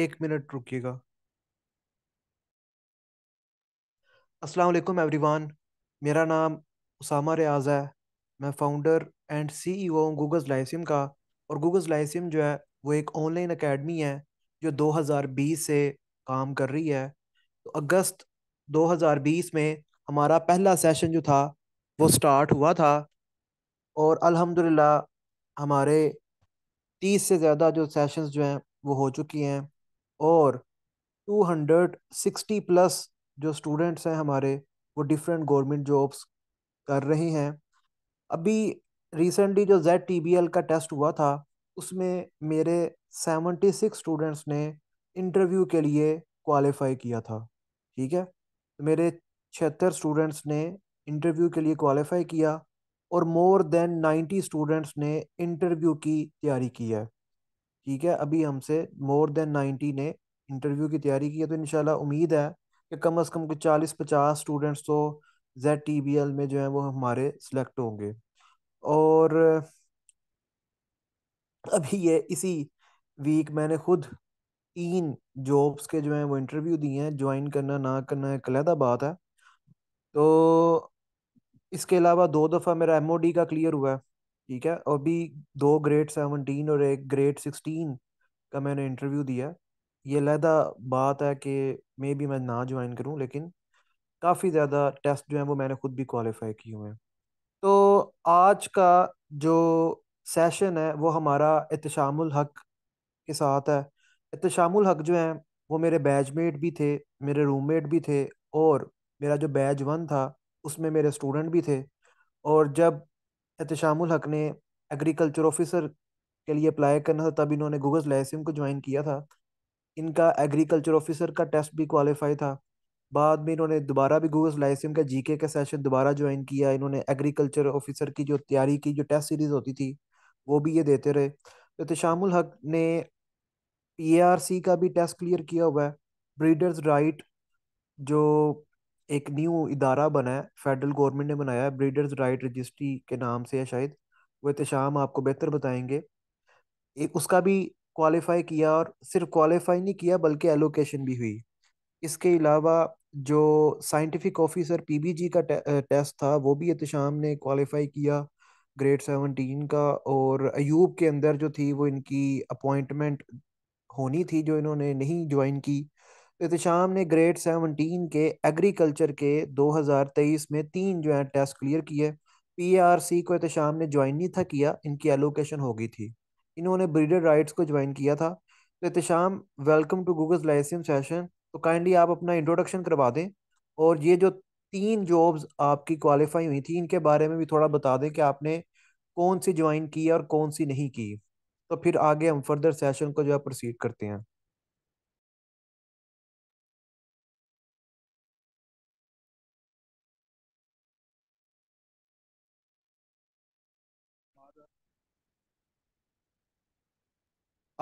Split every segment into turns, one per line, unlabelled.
एक मिनट रुकिएगा अस्सलाम वालेकुम एवरीवन मेरा नाम उसामा रियाज है मैं फाउंडर एंड सीईओ हूँ गूगल्स लाइसियम का और गूगल्स लाइसियम जो है वो एक ऑनलाइन एकेडमी है जो 2020 से काम कर रही है तो अगस्त 2020 में हमारा पहला सेशन जो था वो स्टार्ट हुआ था और अल्हम्दुलिल्लाह हमारे 30 से ज़्यादा जो सेशंस जो हैं वो हो चुकी हैं और 260 प्लस जो स्टूडेंट्स हैं हमारे वो डिफरेंट गवर्नमेंट जॉब्स कर रहे हैं अभी रिसेंटली जो जेड टी बी एल का टेस्ट हुआ था उसमें मेरे 76 स्टूडेंट्स ने इंटरव्यू के लिए क्वालिफाई किया था ठीक है तो मेरे छिहत्तर स्टूडेंट्स ने इंटरव्यू के लिए क्वालिफाई किया और मोर देन 90 स्टूडेंट्स ने इंटरव्यू की तैयारी की है ठीक है अभी हमसे मोर देन नाइन्टी ने इंटरव्यू की तैयारी की है तो इनशाला उम्मीद है कि कम अज़ कम चालीस पचास स्टूडेंट्स तो जेड टी बी एल में जो है वो हमारे सिलेक्ट होंगे और अभी ये इसी वीक मैंने खुद तीन जॉब्स के जो हैं वो इंटरव्यू दिए हैं ज्वाइन करना ना करना एक अलहदा बात है तो इसके अलावा दो दफ़ा मेरा एम का क्लियर हुआ है ठीक है अभी दो ग्रेड सेवनटीन और एक ग्रेड सिक्सटीन का मैंने इंटरव्यू दिया ये लहदा बात है कि मे बी मैं ना ज्वाइन करूँ लेकिन काफ़ी ज़्यादा टेस्ट जो है वो मैंने खुद भी क्वालिफाई किए हुए हैं तो आज का जो सेशन है वो हमारा इतशामुल हक के साथ है इतशामुल हक जो है वो मेरे बैचमेट भी थे मेरे रूममेट भी थे और मेरा जो बैच वन था उसमें मेरे स्टूडेंट भी थे और जब एहतमाम हक ने एग्रीकल्चर ऑफिसर के लिए अप्लाई करना था तब इन्होंने गूगल लहसिम को ज्वाइन किया था इनका एग्रीकल्चर ऑफिसर का टेस्ट भी क्वालिफाई था बाद में इन्होंने दोबारा भी गूगल लहसिम का जीके का सेशन दोबारा ज्वाइन किया इन्होंने एग्रीकल्चर ऑफिसर की जो तैयारी की जो टेस्ट सीरीज़ होती थी वो भी ये देते रहे तो हक ने पी का भी टेस्ट क्लियर किया हुआ है ब्रीडर्स राइट जो एक न्यू इदारा बना है फेडरल गवर्नमेंट ने बनाया है ब्रीडर्स राइट रजिस्ट्री के नाम से है शायद वो एहतशाम आपको बेहतर बताएंगे एक उसका भी क्वालिफाई किया और सिर्फ क्वालिफाई नहीं किया बल्कि एलोकेशन भी हुई इसके अलावा जो साइंटिफिक ऑफिसर पीबीजी का टे, टेस्ट था वो भी एहतम ने क्वालिफाई किया ग्रेड सेवनटीन का और अयूब के अंदर जो थी वो इनकी अपॉइंटमेंट होनी थी जो इन्होंने नहीं ज्वाइन की इतशाम ने ग्रेड सेवनटीन के एग्रीकल्चर के 2023 में तीन जो है टेस्ट क्लियर किए सी को इतशाम ने ज्वाइन नहीं था किया इनकी एलोकेशन हो गई थी इन्होंने ब्रीडर राइट्स को ज्वाइन किया था तो Ihtesham welcome to Google Lyceum session तो काइंडली आप अपना इंट्रोडक्शन करवा दें और ये जो तीन जॉब्स आपकी क्वालिफाई हुई थी इनके बारे में भी थोड़ा बता दें कि आपने कौन सी ज्वाइन की और कौन सी नहीं की तो फिर आगे हम फर्दर सेशन को जो है प्रोसीड करते हैं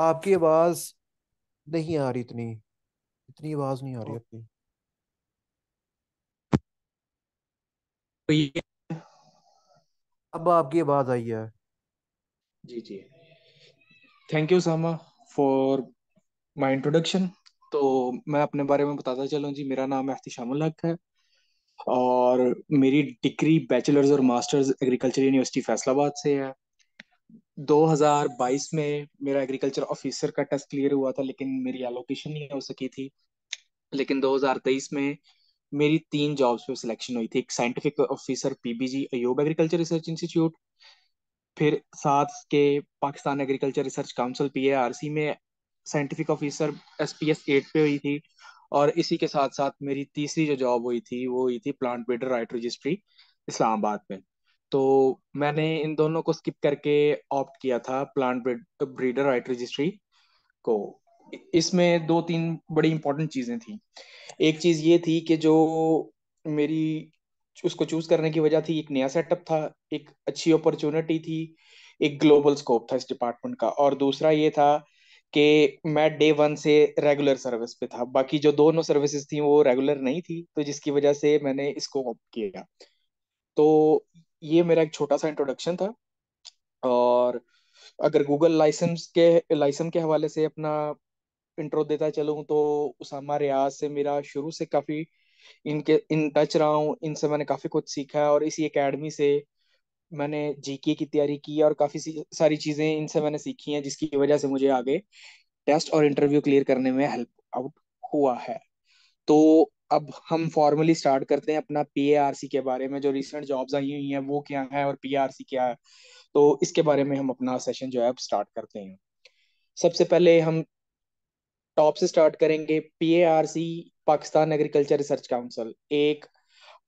आपकी आवाज नहीं आ रही इतनी इतनी आवाज नहीं आ रही अपनी तो अब आपकी आवाज आई है
जी जी thank you Sama for my introduction तो मैं अपने बारे में बताता चलूँ जी मेरा नाम एहतिशाम हक है और मेरी डिग्री बैचलर्स और मास्टर्स एग्रीकल्चर यूनिवर्सिटी फैसलाबाद से है 2022 में मेरा एग्रीकल्चर ऑफिसर का टेस्ट क्लियर हुआ था लेकिन मेरी एलोकेशन नहीं हो सकी थी लेकिन 2023 में मेरी तीन जॉब्स में सिलेक्शन हुई थी एक scientific officer PBG Ayub agriculture research institute फिर साथ के Pakistan agriculture research council PARC में scientific officer S P S eight पे हुई थी और इसी के साथ साथ मेरी तीसरी जो जॉब हुई थी वो हुई थी plant breeder right registry Islamabad में तो मैंने इन दोनों को स्किप करके ऑप्ट किया था प्लांट ब्रीडर राइट रजिस्ट्री को इसमें दो तीन बड़ी इंपॉर्टेंट चीजें थी एक चीज ये थी कि जो मेरी उसको चूज करने की वजह थी एक नया सेटअप था एक अच्छी अपॉर्चुनिटी थी एक ग्लोबल स्कोप था इस डिपार्टमेंट का और दूसरा ये था कि मैं डे वन से रेगुलर सर्विस पे था बाकी जो दोनों सर्विसेज थी वो रेगुलर नहीं थी तो जिसकी वजह से मैंने इसको ऑप्ट किया तो ये मेरा एक छोटा सा इंट्रोडक्शन था और अगर गूगल लाइसेंस के लाइसेंस के हवाले से अपना इंट्रो देता चलूँ तो उसामा रियाज से मेरा शुरू से काफ़ी इनके इन टच रहा हूँ इनसे मैंने काफ़ी कुछ सीखा और इसी एकेडमी से मैंने जीके की तैयारी की और काफ़ी सारी चीज़ें इनसे मैंने सीखी हैं जिसकी वजह से मुझे आगे टेस्ट और इंटरव्यू क्लियर करने में हेल्प आउट हुआ है तो अब हम फॉर्मली स्टार्ट करते हैं अपना पीएआरसी के बारे में जो रिसेंट जॉब्स आई हुई हैं वो क्या है और सी क्या है तो इसके बारे में हम अपना सेशन जो है अब स्टार्ट करते हैं सबसे पहले हम टॉप से स्टार्ट करेंगे PARC Pakistan agriculture research council एक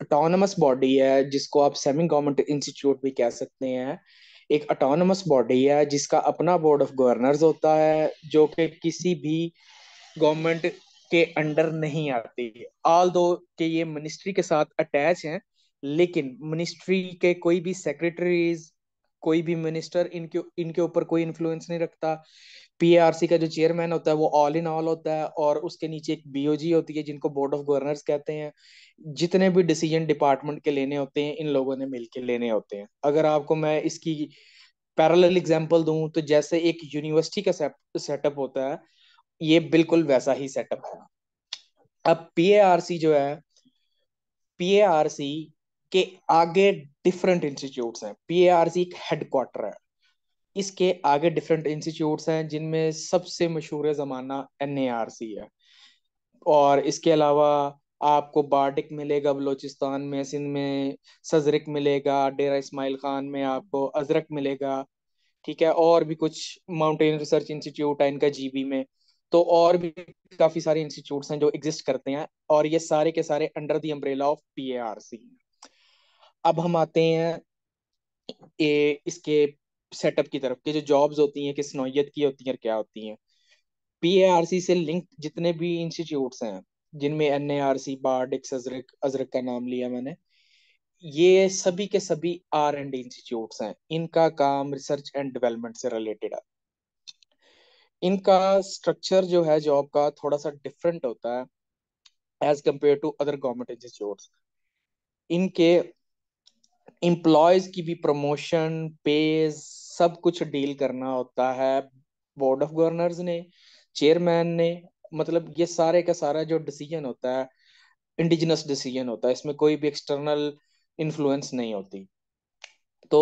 ऑटोनमस बॉडी है जिसको आप सेमी गवर्नमेंट इंस्टीट्यूट भी कह सकते हैं एक ऑटोनमस बॉडी है जिसका अपना बोर्ड ऑफ गवर्नर्स होता है जो कि किसी भी गवर्नमेंट के अंडर नहीं आती है ऑल दो के ये मिनिस्ट्री के साथ अटैच हैं लेकिन मिनिस्ट्री के कोई भी सेक्रेटरीज कोई भी मिनिस्टर इनके इनके ऊपर कोई इन्फ्लुएंस नहीं रखता पीआरसी का जो चेयरमैन होता है वो ऑल इन ऑल होता है और उसके नीचे एक बीओजी होती है जिनको बोर्ड ऑफ गवर्नर्स कहते हैं जितने भी डिसीजन डिपार्टमेंट के लेने होते हैं इन लोगों ने मिलकर लेने होते हैं अगर आपको मैं इसकी पैरेलल एग्जांपल दूं तो जैसे एक यूनिवर्सिटी का सेटअप होता है ये बिल्कुल वैसा ही सेटअप है अब पीएआरसी जो है पीएआरसी के आगे डिफरेंट इंस्टीट्यूट हैं पीएआरसी एक हेडक्वार्टर है इसके आगे डिफरेंट इंस्टीट्यूट हैं जिनमें सबसे मशहूर जमाना एन है और इसके अलावा आपको बार्डिक मिलेगा बलोचिस्तान में सिंध में सजरिक मिलेगा डेरा इस्माइल खान में आपको अजरक मिलेगा ठीक है और भी कुछ माउंटेन रिसर्च इंस्टीट्यूट है इनका जीबी में तो और भी काफी सारे इंस्टीट्यूट हैं जो एग्जिस्ट करते हैं और ये सारे के सारे under the umbrella of P अब हम आते हैं ए, इसके सेटअप की तरफ के जो जॉब्स होती हैं किस नोयत की होती हैं और क्या होती हैं पी ए आर सी से लिंक जितने भी इंस्टीट्यूट्स हैं जिनमें N A R C BARD अजरक अजरक का नाम लिया मैंने ये सभी के सभी आर एंड इंस्टीट्यूट्स हैं इनका काम रिसर्च एंड डेवलपमेंट से रिलेटेड है इनका स्ट्रक्चर जो है जॉब का थोड़ा सा डिफरेंट होता है as compare to other government institute इनके एम्प्लॉयज की भी प्रमोशन पे सब कुछ डील करना होता है बोर्ड ऑफ गवर्नर्स ने चेयरमैन ने मतलब ये सारे का सारा जो डिसीजन होता है इंडिजिनस डिसीजन होता है इसमें कोई भी एक्सटर्नल इन्फ्लुएंस नहीं होती तो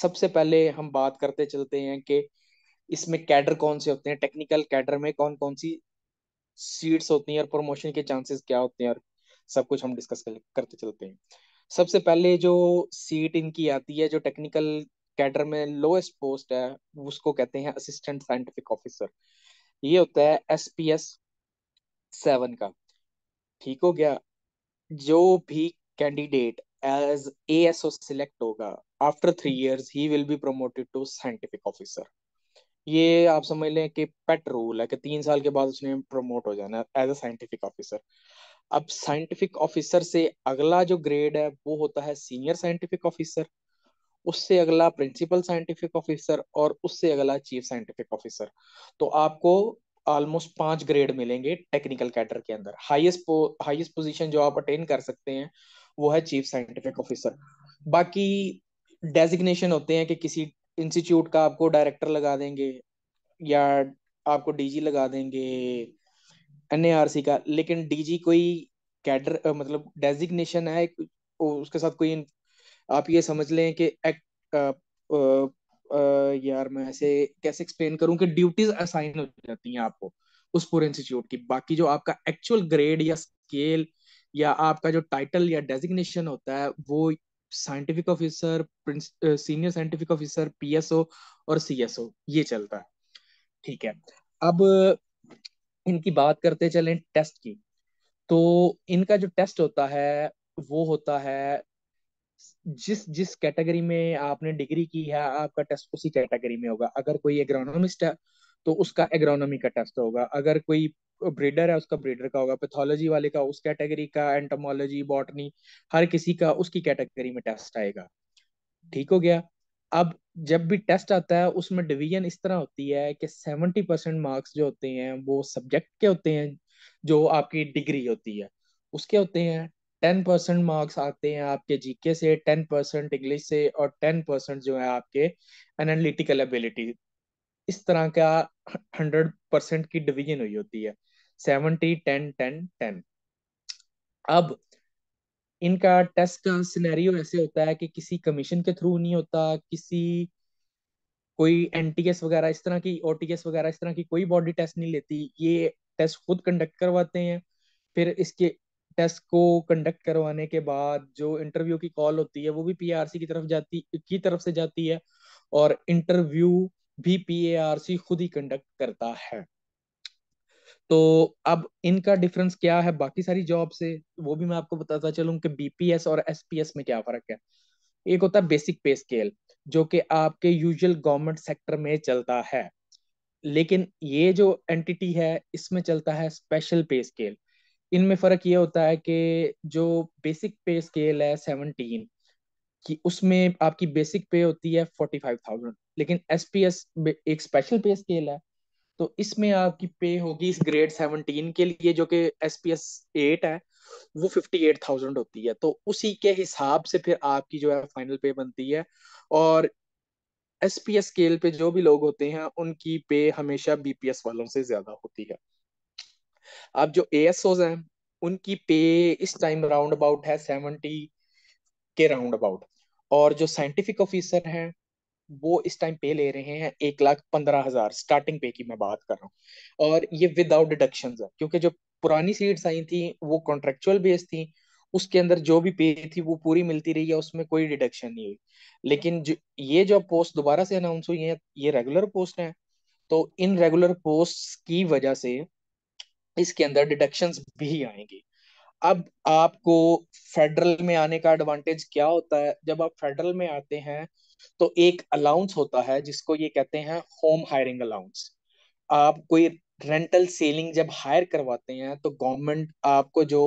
सबसे पहले हम बात करते चलते हैं कि इसमें कैडर कौन से होते हैं टेक्निकल कैडर में कौन कौन सी सीट्स होती हैं और प्रमोशन के चांसेस क्या होते हैं और सब कुछ हम डिस्कस करते चलते हैं सबसे पहले जो सीट इनकी आती है जो टेक्निकल कैडर में लोएस्ट पोस्ट है उसको कहते हैं असिस्टेंट साइंटिफिक ऑफिसर ये होता है एस पी एस सेवन का ठीक हो गया जो भी candidate as A S O select होगा after three years he will be promoted to scientific officer ये आप समझ लें कि पेट रूल है कि तीन साल के बाद उसने प्रमोट हो जाना है एज अ साइंटिफिक ऑफिसर अब साइंटिफिक ऑफिसर से अगला जो ग्रेड है वो होता है सीनियर साइंटिफिक ऑफिसर उससे अगला प्रिंसिपल साइंटिफिक ऑफिसर और उससे अगला चीफ साइंटिफिक ऑफिसर तो आपको ऑलमोस्ट पांच ग्रेड मिलेंगे टेक्निकल कैडर के अंदर हाईएस्ट हाईएस्ट पोजीशन जो आप अटेन कर सकते हैं वो है चीफ साइंटिफिक ऑफिसर बाकी डेजिग्नेशन होते हैं कि किसी इंस्टीट्यूट का आपको डायरेक्टर लगा देंगे या आपको डीजी लगा देंगे एनएआरसी का लेकिन डीजी कोई कैडर मतलब डेजिग्नेशन है उसके साथ कोई आप ये समझ लें कि एक, आ, आ, आ, यार मैं ऐसे कैसे एक्सप्लेन करूं कि ड्यूटीज असाइन हो जाती हैं आपको उस पूरे इंस्टीट्यूट की बाकी जो आपका एक्चुअल ग्रेड या स्केल या आपका जो टाइटल या डेजिग्नेशन होता है वो scientific officer senior scientific officer PSO और सीएसओ ये चलता है ठीक है अब uh, इनकी बात करते चलें टेस्ट की तो इनका जो टेस्ट होता है वो होता है जिस जिस कैटेगरी में आपने डिग्री की है आपका टेस्ट उसी कैटेगरी में होगा अगर कोई एग्रोनॉमिस्ट है तो उसका एग्रोनॉमी का टेस्ट होगा अगर कोई ब्रीडर है उसका ब्रीडर का होगा पैथोलॉजी वाले का उस कैटेगरी का एंटोमोलॉजी बॉटनी हर किसी का उसकी कैटेगरी में टेस्ट आएगा ठीक हो गया अब जब भी टेस्ट आता है उसमें डिवीजन इस तरह होती है कि सेवेंटी परसेंट मार्क्स जो होते हैं वो सब्जेक्ट के होते हैं जो आपकी डिग्री होती है उसके होते हैं टेन परसेंट मार्क्स आते हैं आपके जीके से टेन परसेंट इंग्लिश से और टेन परसेंट जो है आपके एनालिटिकल एबिलिटी इस तरह का हंड्रेड परसेंट की डिवीजन हुई होती है सेवेंटी टेन टेन टेन अब इनका टेस्ट का सिनेरियो ऐसे होता है कि किसी कमीशन के थ्रू नहीं होता किसी कोई एनटीएस वगैरह इस तरह की ओटीएस वगैरह इस तरह की कोई बॉडी टेस्ट नहीं लेती ये टेस्ट खुद कंडक्ट करवाते हैं फिर इसके टेस्ट को कंडक्ट करवाने के बाद जो इंटरव्यू की कॉल होती है वो भी सी की तरफ जाती की तरफ से जाती है और इंटरव्यू भी पीएआरसी खुद ही कंडक्ट करता है तो अब इनका डिफरेंस क्या है बाकी सारी जॉब से वो भी मैं आपको बताता चलूँ कि बीपीएस और एसपीएस में क्या फर्क है एक होता है बेसिक पे स्केल जो कि आपके यूजुअल गवर्नमेंट सेक्टर में चलता है लेकिन ये जो एंटिटी है इसमें चलता है स्पेशल पे स्केल इनमें फर्क ये होता है कि जो बेसिक पे स्केल है सेवनटीन कि उसमें आपकी बेसिक पे होती है फोर्टी फाइव थाउजेंड लेकिन एस पी एस एक स्पेशल पे स्केल है तो इसमें आपकी पे होगी इस ग्रेड सेवनटीन के लिए जो कि एस पी एस एट है वो फिफ्टी एट थाउजेंड होती है तो उसी के हिसाब से फिर आपकी जो है फाइनल पे बनती है और एस पी एस स्केल पे जो भी लोग होते हैं उनकी पे हमेशा बी पी एस वालों से ज्यादा होती है अब जो ए एस ओज हैं उनकी पे इस टाइम राउंड अबाउट है सेवनटी के राउंड अबाउट और जो साइंटिफिक ऑफिसर हैं वो इस टाइम पे ले रहे हैं एक लाख पंद्रह हजार स्टार्टिंग पे की मैं बात कर रहा हूँ और ये विदाउट डिडक्शन है क्योंकि जो पुरानी सीट्स आई थी वो कॉन्ट्रेक्चुअल बेस थी उसके अंदर जो भी पे थी वो पूरी मिलती रही है उसमें कोई डिडक्शन नहीं हुई लेकिन जो ये जो पोस्ट दोबारा से अनाउंस हुई है ये रेगुलर पोस्ट है तो इन रेगुलर पोस्ट की वजह से इसके अंदर डिडक्शंस भी आएंगे अब आपको फेडरल में आने का एडवांटेज क्या होता है जब आप फेडरल में आते हैं तो एक अलाउंस होता है जिसको ये कहते हैं होम हायरिंग अलाउंस आप कोई रेंटल सेलिंग जब हायर करवाते हैं तो गवर्नमेंट आपको जो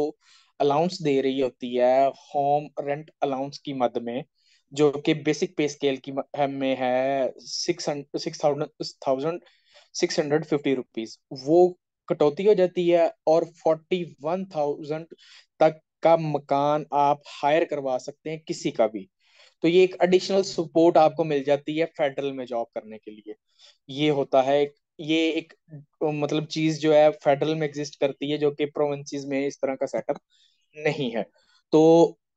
अलाउंस दे रही होती है होम रेंट अलाउंस की मद में जो कि बेसिक पे स्केल की में है सिक्स हंड्रेड फिफ्टी रुपीज वो कटौती हो जाती है और फोर्टी वन थाउजेंड तक का मकान आप हायर करवा सकते हैं किसी का भी तो ये एक एडिशनल सपोर्ट आपको मिल जाती है फेडरल में जॉब करने के लिए ये होता है ये एक मतलब चीज जो है फेडरल में एग्जिस्ट करती है जो कि प्रोविंसेस में इस तरह का सेटअप नहीं है तो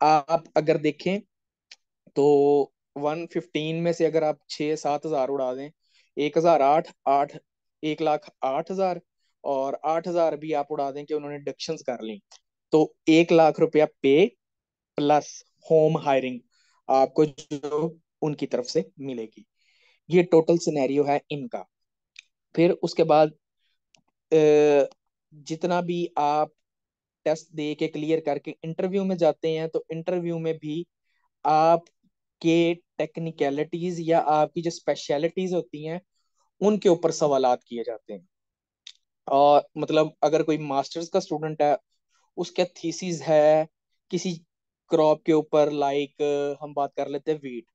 आप अगर देखें तो 115 में से अगर आप छह सात हजार उड़ा दें एक हजार आठ आठ एक लाख आठ हजार और आठ हजार भी आप उड़ा दें कि उन्होंने डिडक्शन कर ली तो एक लाख रुपया पे प्लस होम हायरिंग आपको जो उनकी तरफ से मिलेगी ये टोटल सिनेरियो है इनका फिर उसके बाद जितना भी आप टेस्ट दे के क्लियर करके इंटरव्यू में जाते हैं तो इंटरव्यू में भी आप के टेक्निकलिटीज या आपकी जो स्पेशलिटीज होती हैं उनके ऊपर सवाल किए जाते हैं और मतलब अगर कोई मास्टर्स का स्टूडेंट है उसके थीसिस है किसी क्रॉप के ऊपर लाइक हम बात कर लेते हैं वीट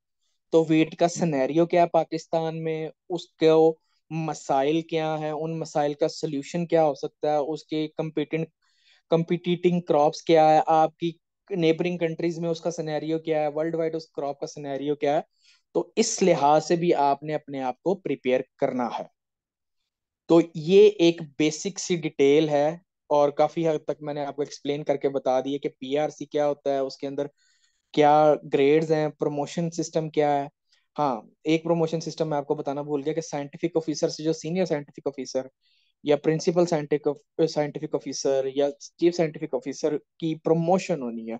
तो वीट का सिनेरियो क्या है पाकिस्तान में उसको मसाइल क्या है उन मसाइल का सोल्यूशन क्या हो सकता है उसके कम्पिटिंग कम्पिटिटिंग क्रॉप्स क्या है आपकी नेबरिंग कंट्रीज में उसका सिनेरियो क्या है वर्ल्ड वाइड उस क्रॉप का सिनेरियो क्या है तो इस लिहाज से भी आपने अपने आप को प्रिपेयर करना है तो ये एक बेसिक सी डिटेल है और काफी हद तक मैंने आपको एक्सप्लेन करके बता दिया कि पीआरसी क्या होता है उसके अंदर क्या ग्रेड्स हैं प्रमोशन सिस्टम क्या है हाँ एक प्रमोशन सिस्टम मैं आपको बताना भूल गया कि साइंटिफिक ऑफिसर से जो सीनियर साइंटिफिक ऑफिसर या प्रिंसिपल साइंटिफिक साइंटिफिक ऑफिसर या चीफ साइंटिफिक ऑफिसर की प्रमोशन होनी है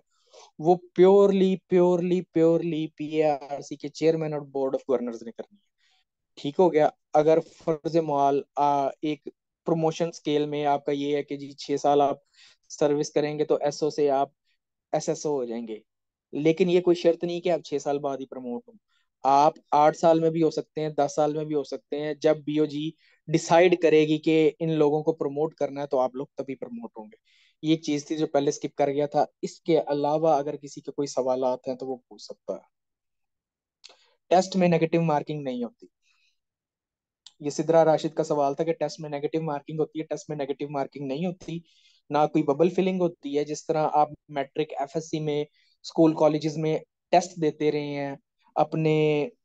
वो प्योरली प्योरली प्योरली पीएआरसी के चेयरमैन और बोर्ड ऑफ गवर्नर्स ने करनी है ठीक हो गया अगर फर्ज मुआल एक प्रमोशन स्केल में आपका ये है कि जी छह साल आप सर्विस करेंगे तो एसओ से आप एसएसओ हो जाएंगे लेकिन ये कोई शर्त नहीं कि आप छह साल बाद ही प्रमोट हो आप आठ साल में भी हो सकते हैं दस साल में भी हो सकते हैं जब बीओजी डिसाइड करेगी कि इन लोगों को प्रमोट करना है तो आप लोग तभी प्रमोट होंगे ये चीज थी जो पहले स्किप कर गया था इसके अलावा अगर किसी के कोई सवाल हैं तो वो पूछ सकता है टेस्ट में नेगेटिव मार्किंग नहीं होती ये सिद्रा राशिद का सवाल था कि टेस्ट में नेगेटिव मार्किंग होती है टेस्ट में नेगेटिव मार्किंग नहीं होती ना कोई बबल फिलिंग होती है जिस तरह आप मैट्रिक एफ में स्कूल कॉलेजेस में टेस्ट देते रहे हैं अपने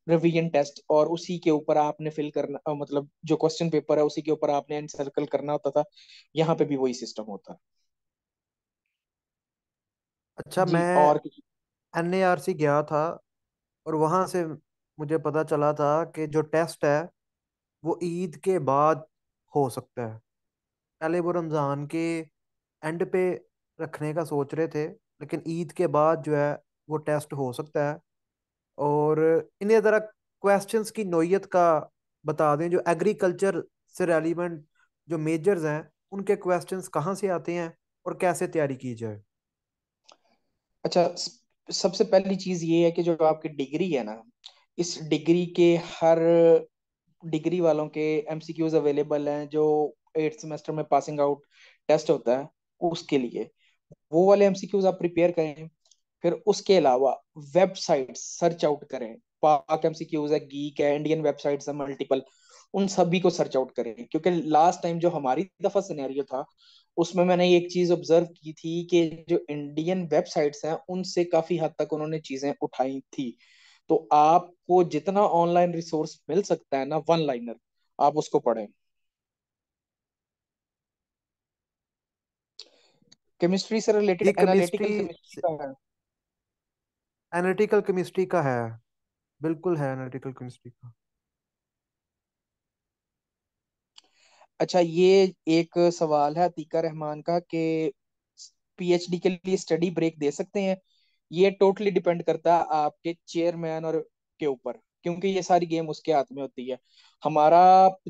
रिवीजन टेस्ट और उसी के ऊपर आपने फिल करना मतलब जो क्वेश्चन पेपर है उसी के ऊपर आपने सर्कल करना होता था यहाँ पे भी वही सिस्टम होता
अच्छा मैं और एनएआरसी गया था और वहां से मुझे पता चला था कि जो टेस्ट है वो ईद के बाद हो सकता है पहले वो रमज़ान के एंड पे रखने का सोच रहे थे लेकिन ईद के बाद जो है वो टेस्ट हो सकता है और इन्हें ज़रा क्वेश्चंस की नोयत का बता दें जो एग्रीकल्चर से रेलिवेंट जो मेजर्स हैं उनके क्वेश्चंस
कहाँ से आते हैं और कैसे तैयारी की जाए अच्छा सबसे पहली चीज़ ये है कि जो आपकी डिग्री है ना इस डिग्री के हर डिग्री वालों के एमसीक्यूज अवेलेबल हैं जो एट सेमेस्टर में पासिंग आउट टेस्ट होता है उसके लिए वो वाले एमसीक्यूज आप प्रिपेयर करें फिर उसके अलावा वेबसाइट सर्च आउट करें पाक एमसीक्यूज है गीक है इंडियन वेबसाइट्स है मल्टीपल उन सभी को सर्च आउट करें क्योंकि लास्ट टाइम जो हमारी दफा सिनेरियो था उसमें मैंने एक चीज ऑब्जर्व की थी कि जो इंडियन वेबसाइट्स हैं उनसे काफी हद तक उन्होंने चीजें उठाई थी तो आपको जितना ऑनलाइन रिसोर्स मिल सकता है ना वन लाइनर आप उसको पढ़ें केमिस्ट्री से रिलेटेड एनालिटिकल
एनालिटिकल केमिस्ट्री का है बिल्कुल है एनालिटिकल केमिस्ट्री का
अच्छा ये एक सवाल है अतीका रहमान का कि पीएचडी के लिए स्टडी ब्रेक दे सकते हैं ये टोटली डिपेंड करता है आपके चेयरमैन और के ऊपर क्योंकि ये सारी गेम उसके हाथ में होती है हमारा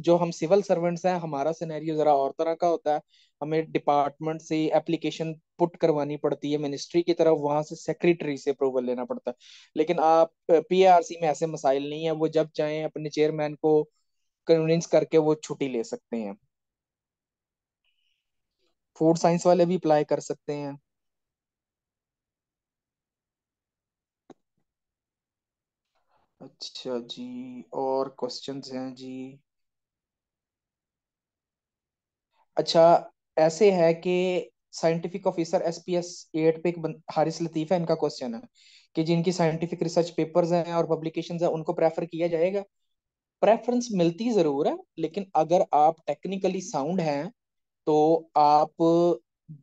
जो हम सिविल सर्वेंट्स हैं हमारा सिनेरियो जरा और तरह का होता है हमें डिपार्टमेंट से एप्लीकेशन पुट करवानी पड़ती है मिनिस्ट्री की तरफ वहां से सेक्रेटरी से अप्रूवल लेना पड़ता है लेकिन आप पीएआरसी में ऐसे मसाइल नहीं है वो जब चाहे अपने चेयरमैन को कन्विंस करके वो छुट्टी ले सकते हैं फूड साइंस वाले भी अप्लाई कर सकते हैं अच्छा जी और क्वेश्चंस हैं जी अच्छा ऐसे है कि साइंटिफिक ऑफिसर एसपीएस पी पे एक पे हारिस लतीफ है इनका क्वेश्चन है कि जिनकी साइंटिफिक रिसर्च पेपर्स हैं और पब्लिकेशंस हैं उनको प्रेफर किया जाएगा प्रेफरेंस मिलती जरूर है लेकिन अगर आप टेक्निकली साउंड हैं तो आप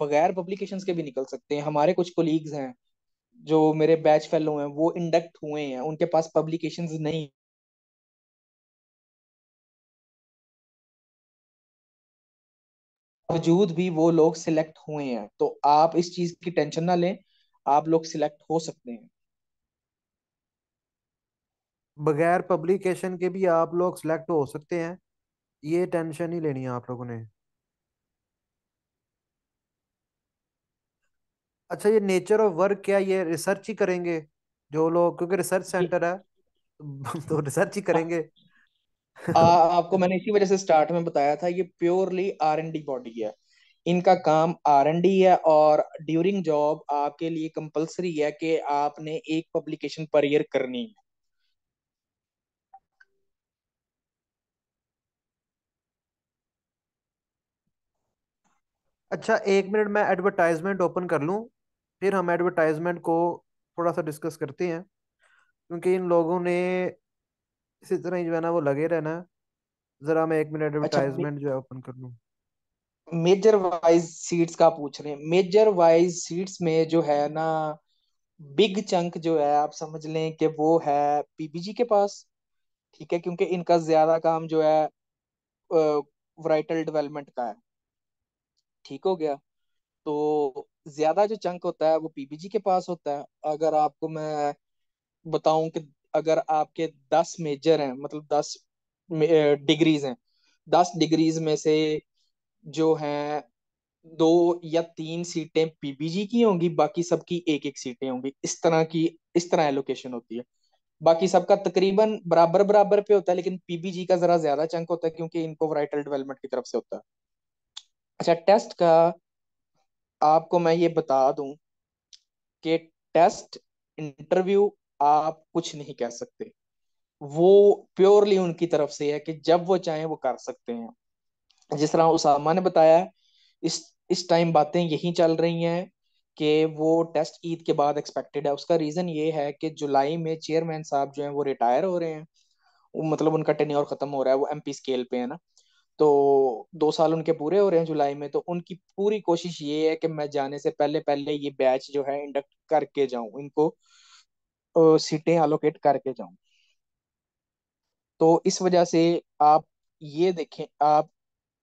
बगैर पब्लिकेशंस के भी निकल सकते हैं हमारे कुछ कोलीग्स हैं जो मेरे बैच फेलो हैं वो इंडक्ट हुए हैं उनके पास पब्लिकेशंस नहीं बावजूद भी वो लोग सिलेक्ट हुए हैं तो आप इस चीज की टेंशन ना लें आप लोग सिलेक्ट हो सकते हैं
बगैर पब्लिकेशन के भी आप लोग सिलेक्ट हो सकते हैं ये टेंशन ही लेनी है आप लोगों ने अच्छा ये नेचर ऑफ वर्क क्या ये रिसर्च ही करेंगे
जो लोग क्योंकि रिसर्च सेंटर है तो रिसर्च ही हाँ। करेंगे आ, आपको मैंने इसी वजह से स्टार्ट में बताया था ये purely R and D body है इनका काम आर एन डी है और ड्यूरिंग जॉब आपके लिए कंपलसरी है कि आपने एक पब्लिकेशन पर ईयर करनी है
अच्छा एक मिनट मैं एडवर्टाइजमेंट ओपन कर लूं फिर हम एडवर्टाइजमेंट को थोड़ा सा डिस्कस करते हैं क्योंकि इन लोगों ने इसी तरह जो है ना वो लगे रहना
जरा मैं एक मिनट एडवर्टाइजमेंट अच्छा, जो है ओपन कर लू मेजर वाइज सीट्स का पूछ रहे हैं मेजर वाइज सीट्स में जो है ना बिग चंक जो है आप समझ लें कि वो है पीबीजी के पास ठीक है क्योंकि इनका ज्यादा काम जो है वराइटल डेवलपमेंट का है ठीक हो गया तो ज्यादा जो चंक होता है वो पीबीजी के पास होता है अगर आपको मैं बताऊं कि अगर आपके दस मेजर हैं मतलब दस डिग्रीज हैं दस डिग्रीज में से जो है दो या तीन सीटें पीबीजी की होंगी बाकी सबकी एक एक सीटें होंगी इस तरह की इस तरह एलोकेशन होती है बाकी सबका तकरीबन बराबर बराबर पे होता है लेकिन पीबीजी का जरा ज्यादा चंक होता है क्योंकि इनको वराइटल डेवलपमेंट की तरफ से होता है अच्छा टेस्ट का आपको मैं ये बता दूं कि टेस्ट इंटरव्यू आप कुछ नहीं कह सकते वो प्योरली उनकी तरफ से है कि जब वो चाहें वो कर सकते हैं जिस तरह उसामा ने बताया इस इस टाइम बातें यही चल रही हैं कि वो टेस्ट ईद के बाद एक्सपेक्टेड है उसका रीजन ये है कि जुलाई में चेयरमैन साहब जो हैं वो रिटायर हो रहे हैं मतलब उनका टेन्योर खत्म हो रहा है वो एमपी स्केल पे है ना तो दो साल उनके पूरे हो रहे हैं जुलाई में तो उनकी पूरी कोशिश ये है कि मैं जाने से पहले पहले ये बैच जो है इंडक्ट करके जाऊं इनको सीटें अलोकेट करके जाऊं तो इस वजह से आप ये देखें आप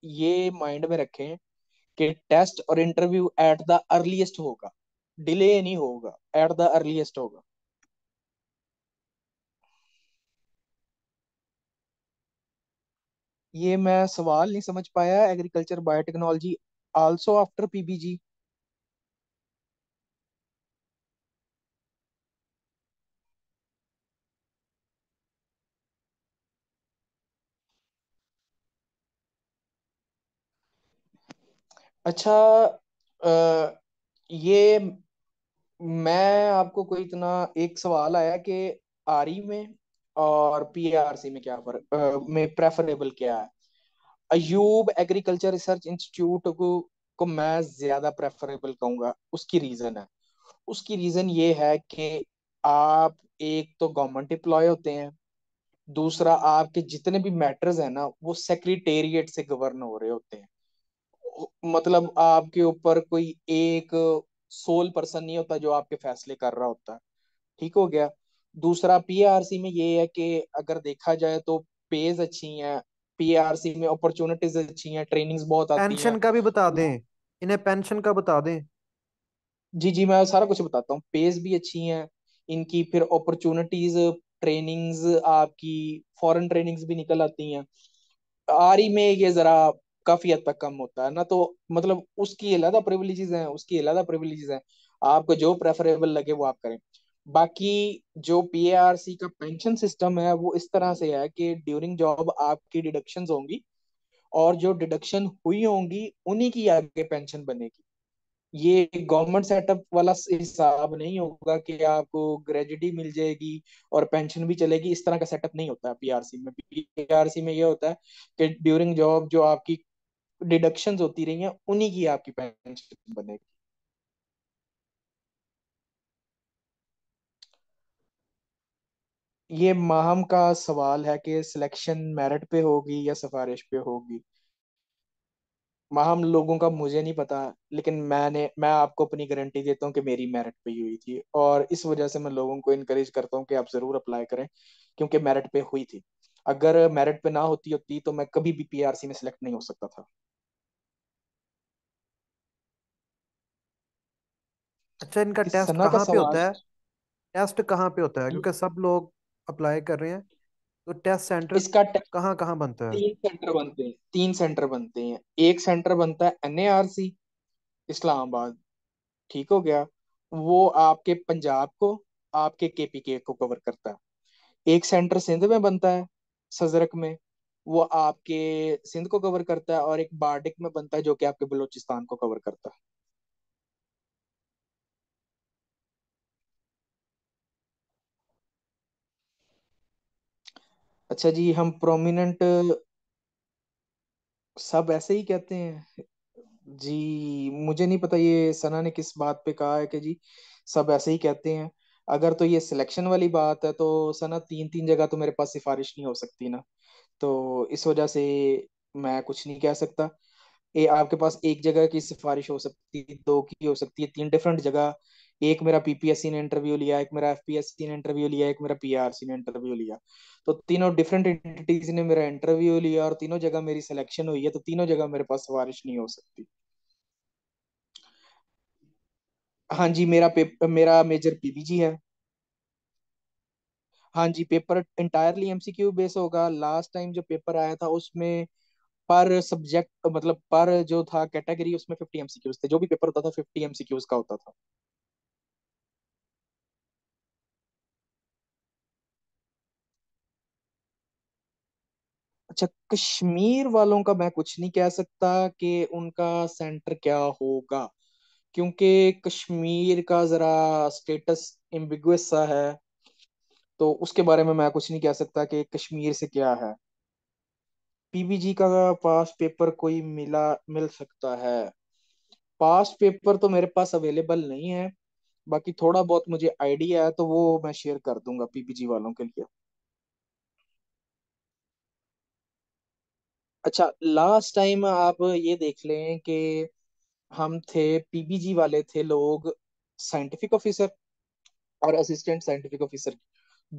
ये माइंड में रखें कि टेस्ट और इंटरव्यू एट द अर्लीस्ट होगा डिले नहीं होगा एट द अर्लीस्ट होगा ये मैं सवाल नहीं समझ पाया agriculture biotechnology also after PBG अच्छा आ, ये मैं आपको कोई इतना एक सवाल आया कि आरी में और पीआरसी में क्या फर्क में प्रेफरेबल क्या है अयूब एग्रीकल्चर रिसर्च इंस्टीट्यूट को को मैं ज्यादा प्रेफरेबल कहूंगा उसकी रीजन है उसकी रीजन ये है कि आप एक तो गवर्नमेंट एम्प्लॉय होते हैं दूसरा आपके जितने भी मैटर्स हैं ना वो सेक्रेटेरिएट से गवर्न हो रहे होते हैं मतलब आपके ऊपर कोई एक सोल पर्सन नहीं होता जो आपके फैसले कर रहा होता ठीक हो गया दूसरा पीआरसी में ये है कि अगर देखा जाए तो पेज अच्छी हैं पीआरसी में अपॉर्चुनिटीज अच्छी हैं ट्रेनिंग्स बहुत आती हैं पेंशन का भी बता दें इन्हें पेंशन का बता दें जी जी मैं सारा कुछ बताता हूँ पेज भी अच्छी हैं इनकी फिर अपॉर्चुनिटीज ट्रेनिंग्स आपकी फॉरेन ट्रेनिंग्स भी निकल आती हैं आरी e में ये जरा काफी हद तक कम होता है ना तो मतलब उसकी अलहदा प्रिविलेजेस हैं उसकी अलहदा प्रिविलेजेस हैं आपको जो प्रेफरेबल लगे वो आप करें बाकी जो पीएआरसी का पेंशन सिस्टम है वो इस तरह से है कि ड्यूरिंग जॉब आपकी डिडक्शंस होंगी और जो डिडक्शन हुई होंगी उन्हीं की आगे पेंशन बनेगी ये गवर्नमेंट सेटअप वाला हिसाब नहीं होगा कि आपको ग्रेजुटी मिल जाएगी और पेंशन भी चलेगी इस तरह का सेटअप नहीं होता है पीआरसी में पीआरसी में ये होता है कि ड्यूरिंग जॉब जो आपकी डिडक्शंस होती रही हैं उन्हीं की आपकी पेंशन बनेगी ये माहम का सवाल है कि सिलेक्शन मेरिट पे होगी या सिफारिश पे होगी माहम लोगों का मुझे नहीं पता लेकिन मैंने मैं आपको अपनी गारंटी देता हूँ कि मेरी मेरिट पे हुई थी और इस वजह से मैं लोगों को इनक्रेज करता हूँ कि आप जरूर अप्लाई करें क्योंकि मेरिट पे हुई थी अगर मेरिट पे ना होती होती तो मैं कभी भी पीआरसी में सिलेक्ट नहीं हो सकता था
अच्छा इनका टेस्ट कहाँ पे होता है टेस्ट कहाँ पे होता है क्योंकि सब लोग अप्लाई कर रहे हैं तो टेस्ट सेंटर इसका कहाँ कहाँ बनता है तीन
सेंटर बनते हैं तीन सेंटर बनते हैं एक सेंटर बनता है एनएआरसी इस्लामाबाद ठीक हो गया वो आपके पंजाब को आपके केपीके को कवर करता है एक सेंटर सिंध में बनता है सजरक में वो आपके सिंध को कवर करता है और एक बार्डिक में बनता है जो कि आपके बलूचिस्तान को कवर करता है अच्छा जी हम प्रोमिनेंट सब ऐसे ही कहते हैं जी मुझे नहीं पता ये सना ने किस बात पे कहा है कि जी सब ऐसे ही कहते हैं अगर तो ये सिलेक्शन वाली बात है तो सना तीन तीन जगह तो मेरे पास सिफारिश नहीं हो सकती ना तो इस वजह से मैं कुछ नहीं कह सकता ये आपके पास एक जगह की सिफारिश हो सकती है दो की हो सकती है तीन डिफरेंट जगह एक मेरा पीपीएससी ने इंटरव्यू लिया एक मेरा एफपीएससी ने इंटरव्यू लिया एक मेरा पीआरसी ने इंटरव्यू लिया तो तीनों डिफरेंट एंटिटीज ने मेरा इंटरव्यू लिया और तीनों जगह मेरी सिलेक्शन हुई है तो तीनों जगह मेरे पास सिफारिश नहीं हो सकती हाँ जी मेरा पेपर मेरा मेजर पीबीजी है हाँ जी पेपर इंटायरली एमसीक्यू बेस होगा लास्ट टाइम जो पेपर आया था उसमें पर सब्जेक्ट मतलब पर जो था कैटेगरी उसमें फिफ्टी एमसीक्यूज थे जो भी पेपर होता था फिफ्टी एमसीक्यूज का होता था अच्छा कश्मीर वालों का मैं कुछ नहीं कह सकता कि उनका सेंटर क्या होगा क्योंकि कश्मीर का जरा स्टेटस एम्बिगुअस सा है तो उसके बारे में मैं कुछ नहीं कह सकता कि कश्मीर से क्या है पीबीजी का पास पेपर कोई मिला मिल सकता है पास पेपर तो मेरे पास अवेलेबल नहीं है बाकी थोड़ा बहुत मुझे आइडिया है तो वो मैं शेयर कर दूंगा पीबीजी वालों के लिए अच्छा लास्ट टाइम आप ये देख लें कि हम थे पीबीजी वाले थे लोग साइंटिफिक ऑफिसर और असिस्टेंट साइंटिफिक ऑफिसर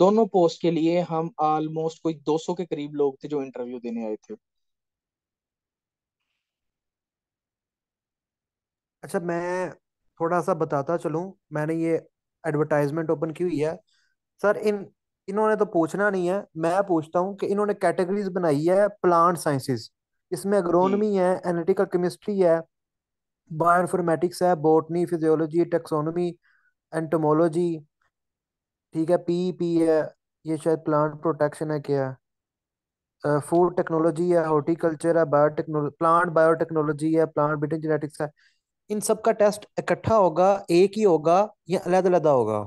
दोनों पोस्ट के लिए हम ऑलमोस्ट कोई 200 के करीब लोग थे जो इंटरव्यू देने आए थे
अच्छा मैं थोड़ा सा बताता चलूं मैंने ये एडवर्टाइजमेंट ओपन की हुई है सर इन इन्होंने तो पूछना नहीं है मैं पूछता हूँ कि इन्होंने कैटेगरीज बनाई है प्लांट साइंसेस इसमें एग्रोनमी है एनालिटिकल केमिस्ट्री है बायो इन्फॉर्मेटिक्स है बोटनी फिजियोलॉजी टेक्सोनोमी एंटोमोलॉजी ठीक है पी पी e है ये शायद प्लांट प्रोटेक्शन है क्या फूड टेक्नोलॉजी है हॉर्टिकल्चर है बायोटेक्नो प्लांट बायोटेक्नोलॉजी है प्लांट बिटन जेनेटिक्स है इन सब का टेस्ट इकट्ठा होगा एक ही होगा या अलग अलग होगा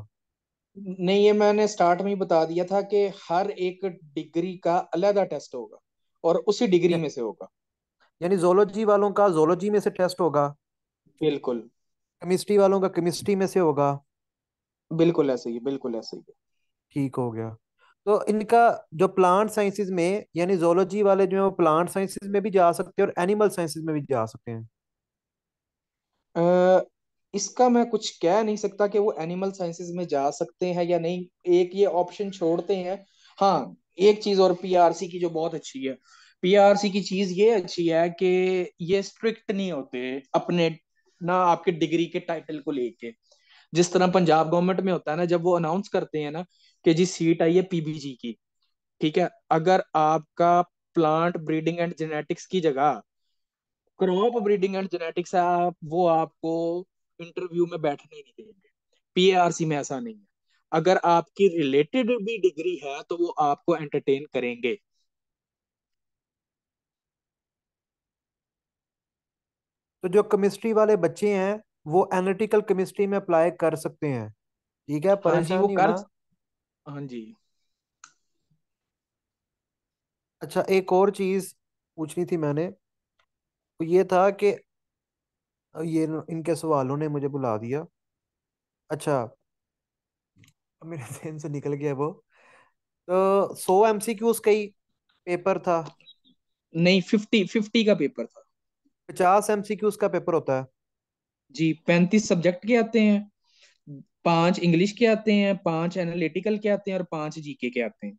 नहीं ये मैंने स्टार्ट में ही बता दिया था कि हर एक डिग्री का अलग टेस्ट होगा और उसी डिग्री में से होगा यानी जोलॉजी वालों का जोलॉजी में से टेस्ट होगा बिल्कुल
केमिस्ट्री वालों का केमिस्ट्री में से होगा
बिल्कुल ऐसे ही बिल्कुल ऐसे ही ठीक हो गया
तो इनका जो प्लांट साइंसिस में यानी जोलॉजी वाले
जो है वो प्लांट साइंसिस में भी जा सकते हैं और एनिमल साइंसिस में भी जा सकते हैं इसका मैं कुछ कह नहीं सकता कि वो एनिमल साइंसेस में जा सकते हैं या नहीं एक ये ऑप्शन छोड़ते हैं हाँ एक चीज और पीआरसी की जो बहुत अच्छी है पीआरसी की चीज ये अच्छी है कि ये स्ट्रिक्ट नहीं होते अपने ना आपके डिग्री के टाइटल को लेके जिस तरह पंजाब गवर्नमेंट में होता है ना जब वो अनाउंस करते हैं ना कि जी सीट आई है पीबीजी की ठीक है अगर आपका प्लांट ब्रीडिंग एंड जेनेटिक्स की जगह क्रॉप ब्रीडिंग एंड जेनेटिक्स है आप वो आपको इंटरव्यू में बैठने नहीं देंगे पीएआरसी में ऐसा नहीं है अगर आपकी रिलेटेड भी डिग्री है तो वो आपको एंटरटेन करेंगे
तो जो केमिस्ट्री वाले बच्चे हैं वो एनालिटिकल केमिस्ट्री में अप्लाई कर सकते हैं ठीक है हाँ जी कर हाँ जी अच्छा एक और चीज पूछनी थी मैंने ये था कि ये इनके सवालों ने मुझे बुला दिया अच्छा मेरे ध्यान से निकल गया वो तो सौ एमसीक्यूज का ही पेपर था
नहीं फिफ्टी फिफ्टी का पेपर था पचास एमसीक्यूज का पेपर होता है जी पैंतीस सब्जेक्ट के आते हैं पांच इंग्लिश के आते हैं पांच एनालिटिकल के आते हैं और पांच जीके के आते हैं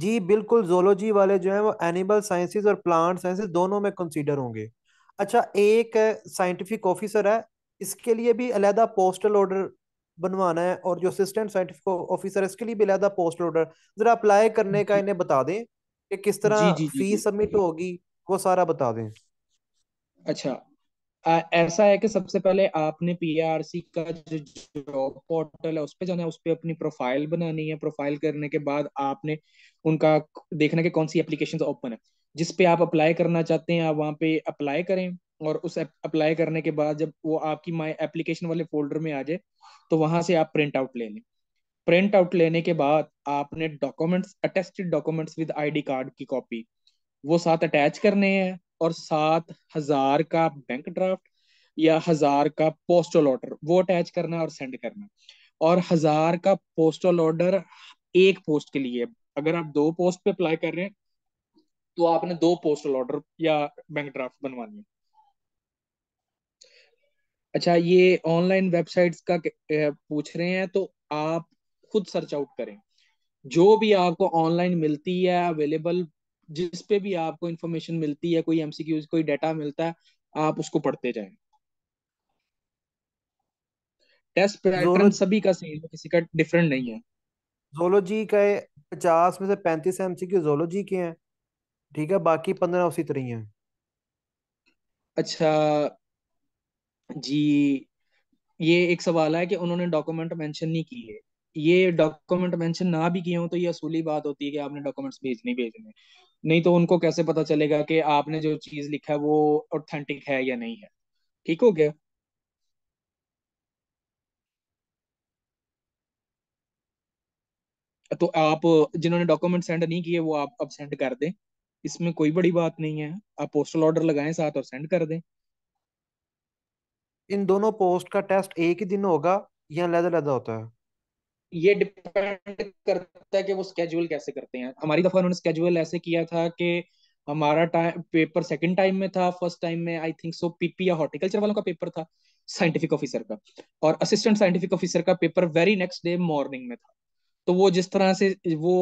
जी बिल्कुल जोलॉजी
वाले जो है वो एनिमल साइंसेस और प्लांट साइंसेस दोनों में कंसीडर होंगे अच्छा एक साइंटिफिक ऑफिसर है इसके लिए भी अलहदा पोस्टल ऑर्डर बनवाना है और जो असिस्टेंट साइंटिफिक ऑफिसर है इसके लिए भी अलहदा पोस्टल ऑर्डर जरा अप्लाई करने का इन्हें बता दें कि
किस तरह फीस सबमिट होगी वो सारा बता दें अच्छा आ, ऐसा है कि सबसे पहले आपने पीआरसी का जो जॉब पोर्टल है उस पर जाना है उस पर अपनी प्रोफाइल बनानी है प्रोफाइल करने के बाद आपने उनका देखना कि कौन सी एप्लीकेशन ओपन है जिस पे आप अप्लाई करना चाहते हैं आप वहाँ पे अप्लाई करें और उस अप्लाई करने के बाद जब वो आपकी माई एप्लीकेशन वाले फोल्डर में आ जाए तो वहाँ से आप प्रिंट आउट ले लें प्रिंट आउट लेने के बाद आपने documents attested documents with ID card की कॉपी वो साथ अटैच करने हैं और सात हजार का बैंक ड्राफ्ट या हजार का पोस्टल ऑर्डर वो अटैच करना और सेंड करना और हजार का पोस्टल ऑर्डर एक पोस्ट के लिए अगर आप दो पोस्ट पे अप्लाई कर रहे हैं तो आपने दो पोस्टल ऑर्डर या बैंक ड्राफ्ट बनवानी है अच्छा ये ऑनलाइन वेबसाइट्स का पूछ रहे हैं तो आप खुद सर्च आउट करें जो भी आपको ऑनलाइन मिलती है अवेलेबल जिस पे भी आपको इंफॉर्मेशन मिलती है कोई एमसीक्यूज कोई डाटा मिलता है आप उसको पढ़ते जाएं टेस्ट पैटर्न सभी का सेम है किसी का डिफरेंट नहीं है
जोलॉजी का पचास में से पैंतीस एमसीक्यू जोलॉजी के हैं
ठीक है बाकी पंद्रह उसी तरह ही हैं अच्छा जी ये एक सवाल है कि उन्होंने डॉक्यूमेंट मेंशन नहीं किए ये डॉक्यूमेंट मेंशन ना भी किए हो तो ये असूली बात होती है कि आपने डॉक्यूमेंट्स नहीं भेजने नहीं तो उनको कैसे पता चलेगा कि आपने जो चीज लिखा है वो ऑथेंटिक है या नहीं है ठीक हो गया तो आप जिन्होंने डॉक्यूमेंट सेंड नहीं किए वो आप अब सेंड कर दें इसमें कोई बड़ी बात नहीं है आप पोस्टल ऑर्डर लगाएं साथ और सेंड कर दें इन दोनों पोस्ट का टेस्ट एक ही दिन होगा या लहदा लहदा होता है ये डिपेंड करता है कि वो स्केड्यूल कैसे करते हैं हमारी दफा उन्होंने स्केड्यूल ऐसे किया था कि हमारा टाइम पेपर सेकंड टाइम में था फर्स्ट टाइम में आई थिंक सो पीपी या हॉर्टिकल्चर वालों का पेपर था साइंटिफिक ऑफिसर का और असिस्टेंट साइंटिफिक ऑफिसर का paper very next day morning में था तो वो जिस तरह से वो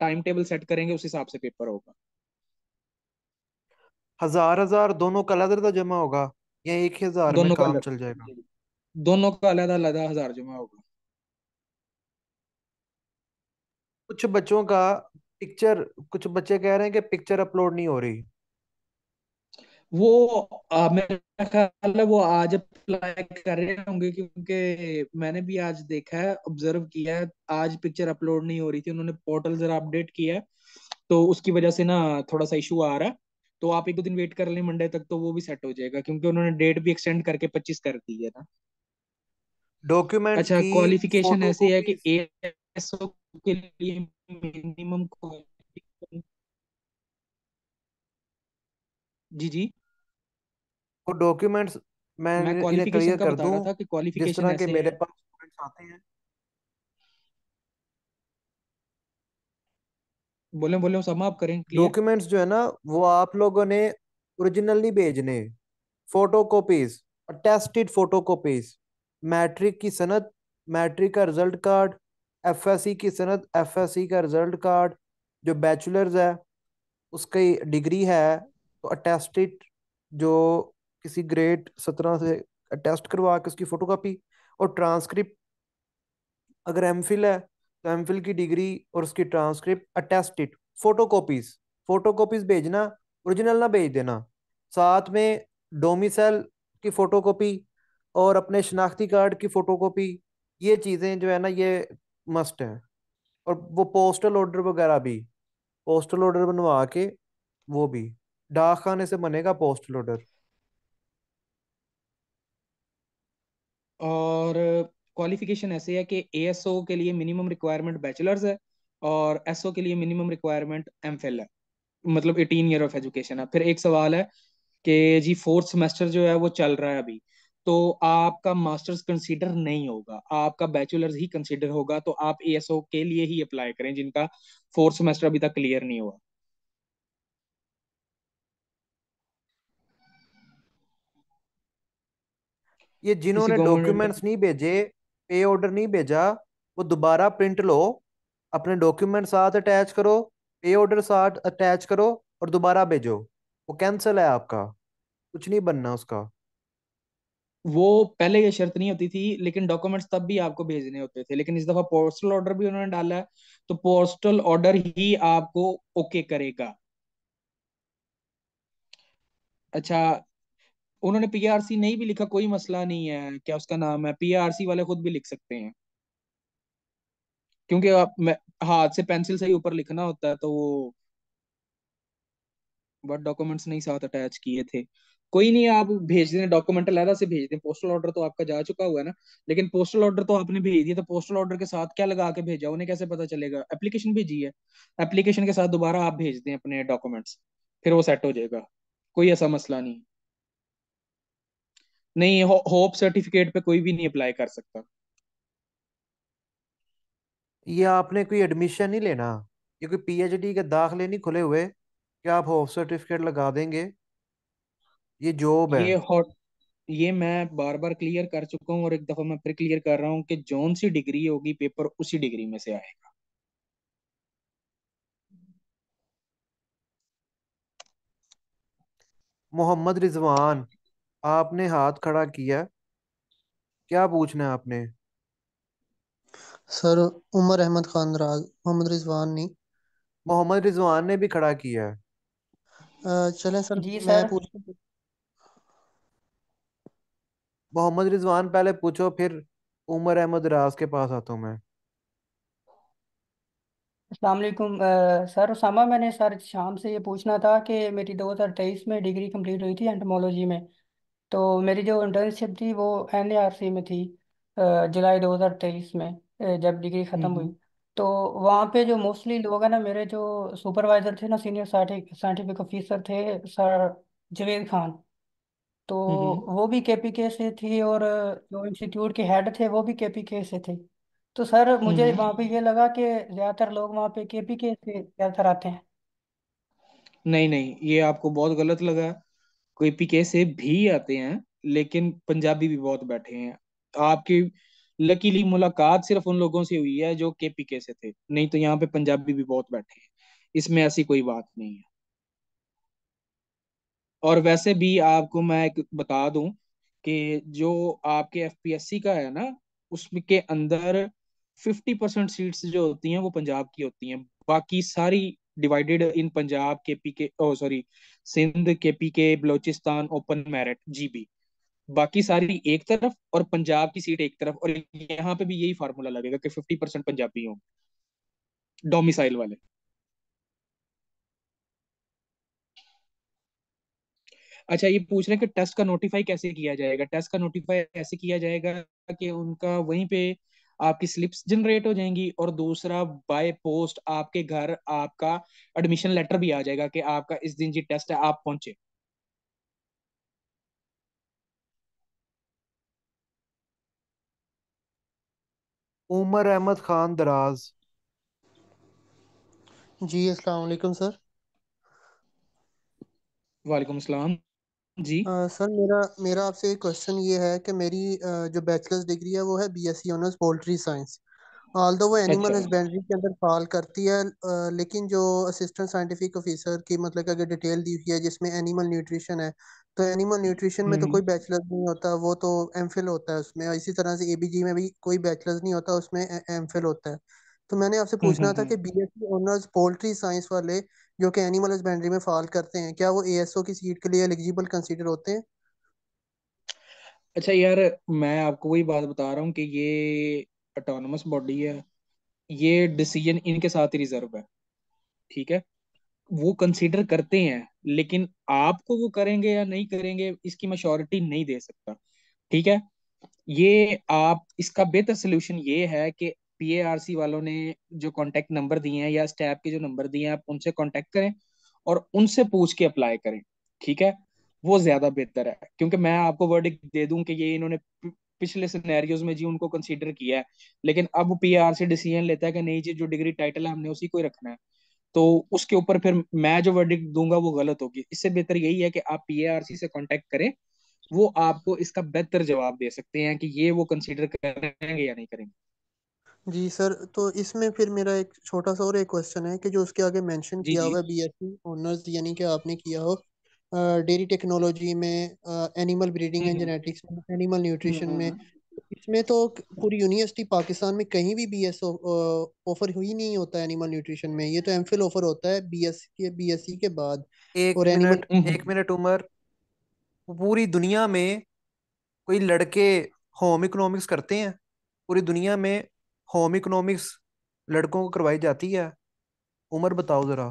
टाइम टेबल सेट करेंगे उस हिसाब से पेपर होगा
हजार हजार दोनों का अलग अलग जमा होगा या एक ही हजार दोनों में काम चल जाएगा दोनों का अलग अलग हजार जमा होगा कुछ बच्चों का पिक्चर कुछ बच्चे कह रहे
हैं कि पिक्चर अपलोड नहीं हो रही वो आ, मेरा ख्याल है वो आज अप्लाई कर रहे होंगे क्योंकि मैंने भी आज देखा है ऑब्जर्व किया है आज पिक्चर अपलोड नहीं हो रही थी उन्होंने पोर्टल जरा अपडेट किया है तो उसकी वजह से ना थोड़ा सा इशू आ रहा है तो आप एक दो दिन वेट कर लें मंडे तक तो वो भी सेट हो जाएगा क्योंकि उन्होंने डेट भी एक्सटेंड करके पच्चीस कर दी है ना डॉक्यूमेंट अच्छा क्वालिफिकेशन ऐसे है कि एएसओ के लिए मिनिमम
जी जी वो तो डॉक्यूमेंट्स
मैं, मैं क्वालिफिकेशन का बता रहा था कि क्वालिफिकेशन जिस तरह के मेरे पास डॉक्यूमेंट्स आते हैं बोले बोले समाप्त करें
डॉक्यूमेंट्स जो है ना वो आप लोगों ने ओरिजिनल नहीं भेजने photo copies attested photo copies matric की सनद मैट्रिक का रिजल्ट कार्ड एफएससी की सनद एफएससी का रिजल्ट कार्ड जो बैचलर्स है उसकी डिग्री है तो अटेस्टेड जो किसी ग्रेड सत्रह से अटेस्ट करवा के उसकी फोटो कापी और ट्रांसक्रिप्ट अगर एम है तो एम की डिग्री और उसकी transcript attested photo copies photo copies भेजना ओरिजिनल ना भेज देना साथ में डोमिसल की फोटो कॉपी और अपने शनाख्ती कार्ड की फोटो कॉपी ये चीज़ें जो है ना ये मस्ट हैं और वो पोस्टल ऑर्डर वगैरह भी पोस्टल ऑर्डर बनवा के वो भी डाक खाने से बनेगा पोस्टल ऑर्डर
और क्वालिफिकेशन ऐसे है कि ए के लिए मिनिमम रिक्वायरमेंट बैचलर्स है और एस के लिए मिनिमम रिक्वायरमेंट एम है मतलब एटीन ईयर ऑफ एजुकेशन है फिर एक सवाल है कि जी फोर्थ सेमेस्टर जो है वो चल रहा है अभी तो आपका मास्टर्स कंसीडर नहीं होगा आपका बैचलर्स ही कंसीडर होगा तो आप ए के लिए ही अप्लाई करें जिनका फोर्थ सेमेस्टर अभी तक क्लियर नहीं हुआ
ये जिन्होंने डॉक्यूमेंट्स नहीं भेजे पे ऑर्डर नहीं भेजा वो दोबारा प्रिंट लो अपने डॉक्यूमेंट साथ अटैच करो पे ऑर्डर साथ अटैच करो और दोबारा भेजो वो कैंसिल है आपका कुछ नहीं बनना उसका
वो पहले ये शर्त नहीं होती थी लेकिन डॉक्यूमेंट्स तब भी आपको भेजने होते थे लेकिन इस दफा पोस्टल ऑर्डर भी उन्होंने डाला है तो पोस्टल ऑर्डर ही आपको ओके करेगा अच्छा उन्होंने पीआरसी नहीं भी लिखा कोई मसला नहीं है क्या उसका नाम है पीआरसी वाले खुद भी लिख सकते हैं क्योंकि आप हाथ से पेंसिल से ही ऊपर लिखना होता है तो वो बट डॉक्यूमेंट्स नहीं साथ अटैच किए थे कोई नहीं आप भेज दें डॉक्यूमेंट अलहदा से भेज दें पोस्टल ऑर्डर तो आपका जा चुका हुआ है ना लेकिन पोस्टल ऑर्डर तो आपने भेज दिया तो पोस्टल ऑर्डर के साथ क्या लगा के भेजा उन्हें कैसे पता चलेगा एप्लीकेशन भेजी है एप्लीकेशन के साथ दोबारा आप भेज दें अपने डॉक्यूमेंट्स फिर वो सेट हो जाएगा कोई ऐसा मसला नहीं नहीं होप सर्टिफिकेट पे कोई भी नहीं अप्लाई कर सकता
ये आपने कोई एडमिशन नहीं लेना ये कोई पीएचडी के दाखले नहीं खुले हुए कि
आप होप सर्टिफिकेट लगा देंगे ये जॉब है ये हॉट ये मैं बार बार क्लियर कर चुका हूँ और एक दफा मैं फिर क्लियर कर रहा हूँ कि जोन सी डिग्री होगी पेपर उसी डिग्री में से आएगा
मोहम्मद रिजवान आपने हाथ खड़ा किया क्या पूछना है आपने
सर उमर अहमद खान राज मोहम्मद रिजवान ने
मोहम्मद रिजवान ने भी खड़ा किया है
सर जी मैं सर पूछ
मोहम्मद रिजवान पहले पूछो फिर उमर अहमद राज के पास आता हूँ मैं
अस्सलाम वालेकुम सर उसामा मैंने सर शाम से ये पूछना था कि मेरी 2023 में डिग्री कंप्लीट हुई थी एंटमोलॉजी में तो मेरी जो इंटर्नशिप थी वो एनएआरसी में थी जुलाई 2023 में जब डिग्री हम्म, ख़त्म हुई हम्म। तो वहाँ पे जो मोस्टली लोग हैं ना मेरे जो सुपरवाइजर थे ना सीनियर साइंटिफिक ऑफिसर थे सर जवेद खान तो हम्म, हम्म। वो भी केपीके से थे और जो इंस्टीट्यूट के हेड थे वो भी केपीके से थे तो सर मुझे वहाँ पे ये लगा कि ज़्यादातर लोग वहाँ पे केपीके से ज़्यादातर आते हैं
नहीं नहीं ये आपको बहुत गलत लगा कोई पीके से भी आते हैं लेकिन पंजाबी भी बहुत बैठे हैं आपकी लकीली मुलाकात सिर्फ उन लोगों से हुई है जो के पी के से थे नहीं तो यहाँ पे पंजाबी भी बहुत बैठे हैं इसमें ऐसी कोई बात नहीं है और वैसे भी आपको मैं एक बता दूं कि जो आपके एफ पी एस सी का है ना उसके के अंदर फिफ्टी परसेंट सीट्स जो होती हैं वो पंजाब की होती हैं बाकी सारी डिवाइडेड इन पंजाब के पी के ओ सॉरी सिंध के पी के बलोचिस्तान ओपन मेरिट जीबी बाकी सारी एक तरफ और पंजाब की सीट एक तरफ और यहाँ पे भी यही फार्मूला लगेगा कि फिफ्टी परसेंट पंजाबी होंगे डोमिसाइल वाले अच्छा ये पूछ रहे हैं कि टेस्ट का नोटिफाई कैसे किया जाएगा टेस्ट का नोटिफाई ऐसे किया जाएगा कि उनका वहीं पे आपकी स्लिप्स जनरेट हो जाएंगी और दूसरा बाय पोस्ट आपके घर आपका एडमिशन लेटर भी आ जाएगा कि आपका इस दिन जी टेस्ट है आप पहुंचे उमर अहमद
खान दराज जी अस्सलाम वालेकुम सर वालेकुम अस्सलाम जी। आ, सर मेरा मेरा आपसे एक क्वेश्चन ये है कि मेरी अ, जो बैचलर्स डिग्री है वो है BSc honours poultry science. Although वो एनिमल हस्बेंड्री अच्छा। के अंदर फॉल करती है अ, लेकिन जो असिस्टेंट साइंटिफिक ऑफिसर की मतलब अगर डिटेल दी हुई है जिसमें एनिमल न्यूट्रिशन है, तो एनिमल न्यूट्रिशन में तो हम्म। कोई बैचलर्स नहीं होता, वो तो एमफिल होता है उसमें इसी तरह से एबीजी में भी कोई बैचलर्स नहीं होता उसमें ए एमफिल होता है। तो मैंने आपसे हम्म, हम्म, पूछना हुँ, था हुँ। कि बीएससी ऑनर्स पोल्ट्री साइंस वाले जो कि एनिमल हस्बेंड्री में फॉल करते हैं क्या वो एएसओ की सीट के लिए एलिजिबल कंसीडर होते हैं
अच्छा यार मैं आपको वही बात बता रहा हूँ कि ये ऑटोनमस बॉडी है ये डिसीजन इनके साथ ही रिजर्व है ठीक है वो कंसीडर करते हैं लेकिन आपको वो करेंगे या नहीं करेंगे इसकी मशोरिटी नहीं दे सकता ठीक है ये आप इसका बेहतर सोल्यूशन ये है कि पीएआरसी वालों ने जो कांटेक्ट नंबर दिए हैं या स्टैप के जो नंबर दिए हैं आप उनसे कांटेक्ट करें और उनसे पूछ के अप्लाई करें ठीक है वो ज्यादा बेहतर है क्योंकि मैं आपको वर्ड दे दूं कि ये इन्होंने पिछले सिनेरियोज में जी उनको कंसीडर किया है लेकिन अब पीएआरसी डिसीजन लेता है कि नहीं जी जो डिग्री टाइटल है हमने उसी को ही रखना है तो उसके ऊपर फिर मैं जो वर्डिक दूंगा वो गलत होगी इससे बेहतर यही है कि आप पीएआरसी से कांटेक्ट करें वो आपको इसका बेहतर जवाब दे सकते हैं कि ये वो कंसीडर करेंगे या नहीं करेंगे
जी सर, तो इसमें फिर मेरा एक छोटा-सा और एक क्वेश्चन है कि जो उसके आगे मेंशन जी, किया जी। हुआ है बीएससी ऑनर्स e यानी कि आपने किया हो डेयरी टेक्नोलॉजी में एनिमल ब्रीडिंग एंड जेनेटिक्स में, एनिमल हम्म, न्यूट्रिशन हम्म, में, हम्म। तो इसमें तो पूरी यूनिवर्सिटी पाकिस्तान में कहीं भी बीएसओ अ, ऑफर ही नहीं होता एनिमल न्यूट्रिशन में, ये तो फिल ऑफर होता है बी e के सी e के बाद एक और एनिमल
मिनट एक मिनट उमर पूरी दुनिया में कोई लड़के होम इकोनॉमिक्स करते हैं पूरी दुनिया में होम इकोनॉमिक्स लड़कों को करवाई जाती है उम्र बताओ जरा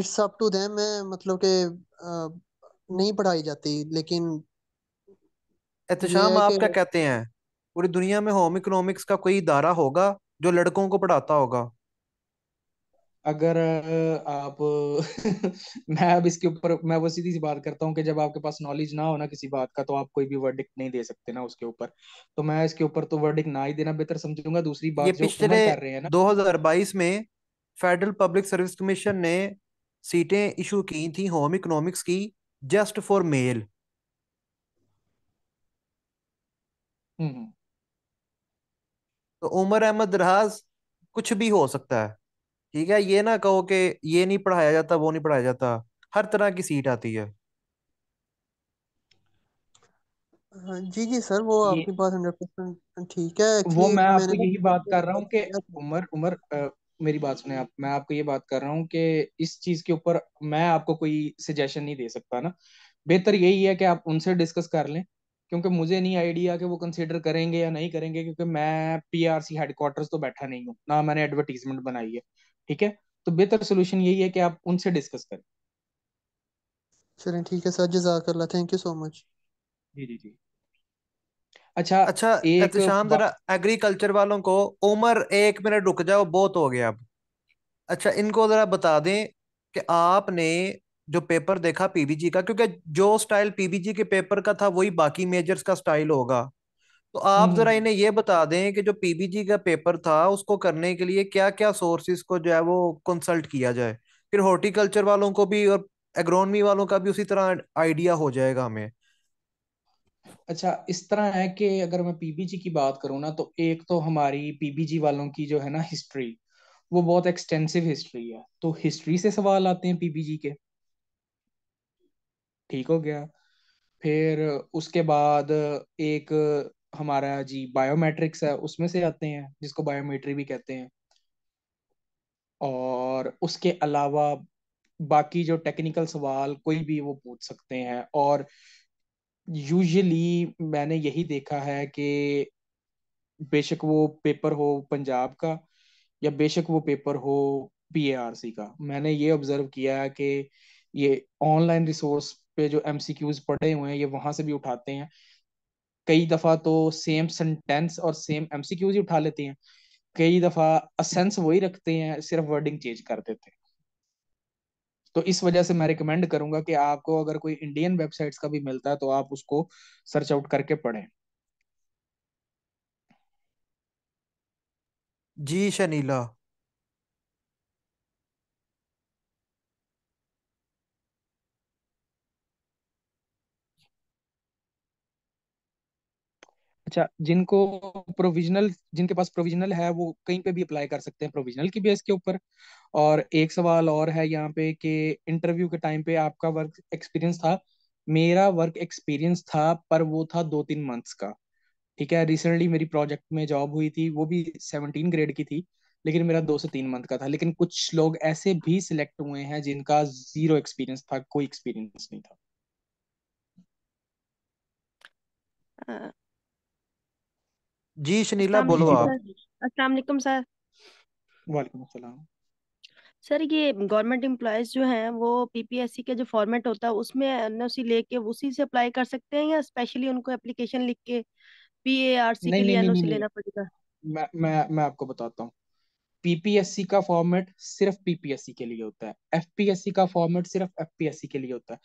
इट्स अप टू देम है मतलब के uh, नहीं पढ़ाई जाती लेकिन
एहतशाम आपका कहते हैं पूरी दुनिया में होम इकोनॉमिक्स का कोई इदारा होगा जो लड़कों को पढ़ाता होगा
अगर आप मैं अब इसके ऊपर मैं वो सीधी सी बात करता हूँ कि जब आपके पास नॉलेज ना हो ना किसी बात का तो आप कोई भी वर्डिक नहीं दे सकते ना उसके ऊपर तो मैं इसके ऊपर तो वर्डिक ना ही देना बेहतर समझूंगा दूसरी बात ये जो कर रहे हैं ना बाईस में फेडरल पब्लिक सर्विस कमीशन
ने सीटें इशू की थी होम इकोनॉमिक्स की जस्ट फॉर मेल तो उमर अहमद राज कुछ भी हो सकता है ठीक है ये ना कहो कि ये नहीं पढ़ाया जाता वो नहीं पढ़ाया जाता हर तरह की सीट आती है
हाँ, जी जी सर वो ये आपकी बात हंड्रेड परसेंट ठीक है वो एक्चुअली मैं आपको मैंने यही बात कर रहा हूँ
कि ना उमर उमर अ, मेरी बात सुने आप मैं आपको ये बात कर रहा हूँ कि इस चीज के ऊपर मैं आपको कोई सजेशन नहीं दे सकता ना बेहतर यही है कि आप उनसे डिस्कस कर लें क्योंकि मुझे नहीं आइडिया कि वो कंसिडर करेंगे या नहीं करेंगे क्योंकि मैं पीआरसी हेडक्वार्टर्स तो बैठा नहीं हूँ ना मैंने एडवर्टीजमेंट बनाई है ठीक है तो बेहतर सोल्यूशन यही है कि आप उनसे डिस्कस करें
चलें ठीक है सर जजाकल्ला थैंक यू सो मच
जी जी जी अच्छा अच्छा
एक शाम जरा एग्रीकल्चर वालों को उमर एक मिनट रुक जाओ बहुत हो गया अब अच्छा इनको जरा बता दें कि आपने जो पेपर देखा पीबीजी का क्योंकि जो स्टाइल पीबीजी के पेपर का था वही बाकी मेजर्स का स्टाइल होगा तो आप जरा हम्म। इन्हें ये बता दें कि जो पीबीजी का पेपर था उसको करने के लिए क्या क्या सोर्सेस को जो है वो कंसल्ट किया जाए फिर हॉर्टिकल्चर वालों को भी और एग्रोनमी वालों का भी उसी तरह आइडिया हो जाएगा हमें
अच्छा इस तरह है कि अगर मैं पीबीजी की बात करूँ ना तो एक तो हमारी पीबीजी वालों की जो है ना हिस्ट्री वो बहुत एक्सटेंसिव हिस्ट्री है तो हिस्ट्री से सवाल आते हैं पीबीजी के ठीक हो गया फिर उसके बाद एक हमारा जी बायोमेट्रिक्स है उसमें से आते हैं जिसको बायोमेट्री भी कहते हैं और उसके अलावा बाकी जो टेक्निकल सवाल कोई भी वो पूछ सकते हैं और यूजुअली मैंने यही देखा है कि बेशक वो पेपर हो पंजाब का या बेशक वो पेपर हो पीएआरसी का मैंने ये ऑब्जर्व किया है कि ये ऑनलाइन रिसोर्स पे जो एमसीक्यूज पढ़े हुए हैं ये वहां से भी उठाते हैं कई दफा तो सेम सेंटेंस और सेम एमसीक्यूज ही उठा लेते हैं कई दफा असेंस वही रखते हैं सिर्फ वर्डिंग चेंज कर देते हैं तो इस वजह से मैं रिकमेंड करूंगा कि आपको अगर कोई इंडियन वेबसाइट्स का भी मिलता है तो आप उसको सर्च आउट करके पढ़ें
जी शनीला
अच्छा जिनको प्रोविजनल जिनके पास प्रोविजनल है वो कहीं पे भी अप्लाई कर सकते हैं प्रोविजनल की बेस के ऊपर और एक सवाल और है यहाँ पे कि इंटरव्यू के टाइम पे आपका वर्क एक्सपीरियंस था मेरा वर्क एक्सपीरियंस था पर वो था दो तीन मंथ्स का ठीक है रिसेंटली मेरी प्रोजेक्ट में जॉब हुई थी वो भी सेवनटीन ग्रेड की थी लेकिन मेरा दो से तीन मंथ का था लेकिन कुछ लोग ऐसे भी सिलेक्ट हुए हैं जिनका जीरो एक्सपीरियंस था कोई एक्सपीरियंस नहीं था जी शनीला
बोलो आप
अस्सलाम वालेकुम सर
वालेकुम अस्सलाम
सर ये गवर्नमेंट एम्प्लॉयज जो हैं वो पीपीएससी के जो फॉर्मेट होता है उसमें एनओसी लेके उसी से अप्लाई कर सकते हैं या स्पेशली उनको एप्लीकेशन लिख के पीएआरसी नहीं, के लिए नहीं, नहीं एनओसी नहीं, लेना पड़ेगा
मैं मैं मैं आपको बताता हूँ पीपीएससी का फॉर्मेट सिर्फ पीपीएससी के लिए होता है एफपीएससी का फॉर्मेट सिर्फ एफपीएससी के लिए होता है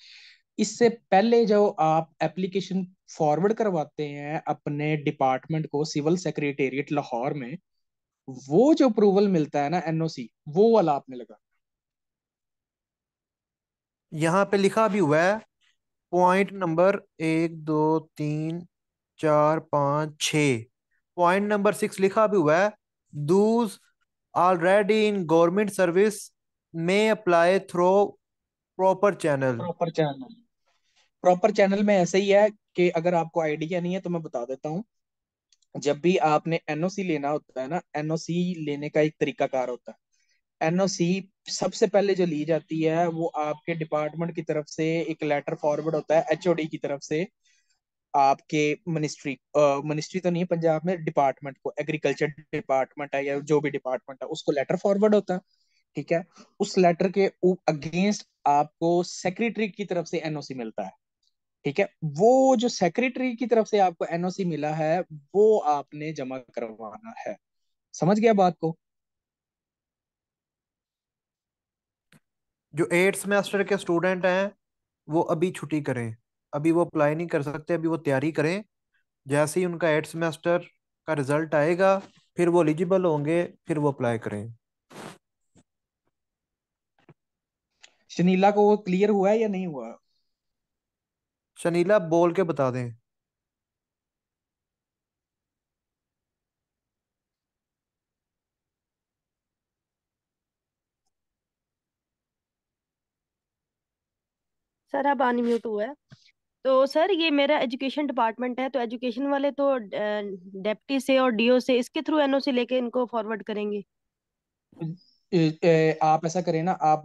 इससे पहले जो आप एप्लीकेशन फॉरवर्ड करवाते हैं अपने डिपार्टमेंट को सिविल सेक्रेटेरिएट लाहौर में वो जो अप्रूवल मिलता है ना एनओसी वो वाला आपने लगा
यहाँ पे लिखा भी हुआ है पॉइंट नंबर एक दो तीन चार पाँच छ पॉइंट नंबर सिक्स लिखा भी हुआ है those already in government service में
apply through proper channel proper channel proper channel में ऐसे ही है कि अगर आपको आइडिया नहीं है तो मैं बता देता हूँ जब भी आपने एनओसी लेना होता है ना एनओसी लेने का एक तरीकाकार होता है एनओसी सबसे पहले जो ली जाती है वो आपके डिपार्टमेंट की तरफ से एक लेटर फॉरवर्ड होता है एचओडी की तरफ से आपके मिनिस्ट्री मिनिस्ट्री तो नहीं है पंजाब में डिपार्टमेंट को एग्रीकल्चर डिपार्टमेंट है या जो भी डिपार्टमेंट है उसको लेटर फॉरवर्ड होता है ठीक है उस लेटर के अगेंस्ट आपको सेक्रेटरी की तरफ से एनओसी मिलता है ठीक है वो जो सेक्रेटरी की तरफ से आपको एनओसी मिला है वो आपने जमा करवाना है समझ गया बात को
जो एट सेमेस्टर के स्टूडेंट हैं वो अभी छुट्टी करें अभी वो अप्लाई नहीं कर सकते अभी वो तैयारी करें जैसे ही उनका एट सेमेस्टर का रिजल्ट आएगा फिर वो एलिजिबल होंगे फिर वो अप्लाई करें शनीला को वो क्लियर हुआ है या नहीं हुआ शनीला बोल के बता दें
सर अब अनम्यूट हुआ है तो सर ये मेरा एजुकेशन डिपार्टमेंट है तो एजुकेशन वाले तो डेप्टी से और डीओ से इसके थ्रू एनओसी लेके इनको फॉरवर्ड करेंगे
आप ऐसा करें ना आप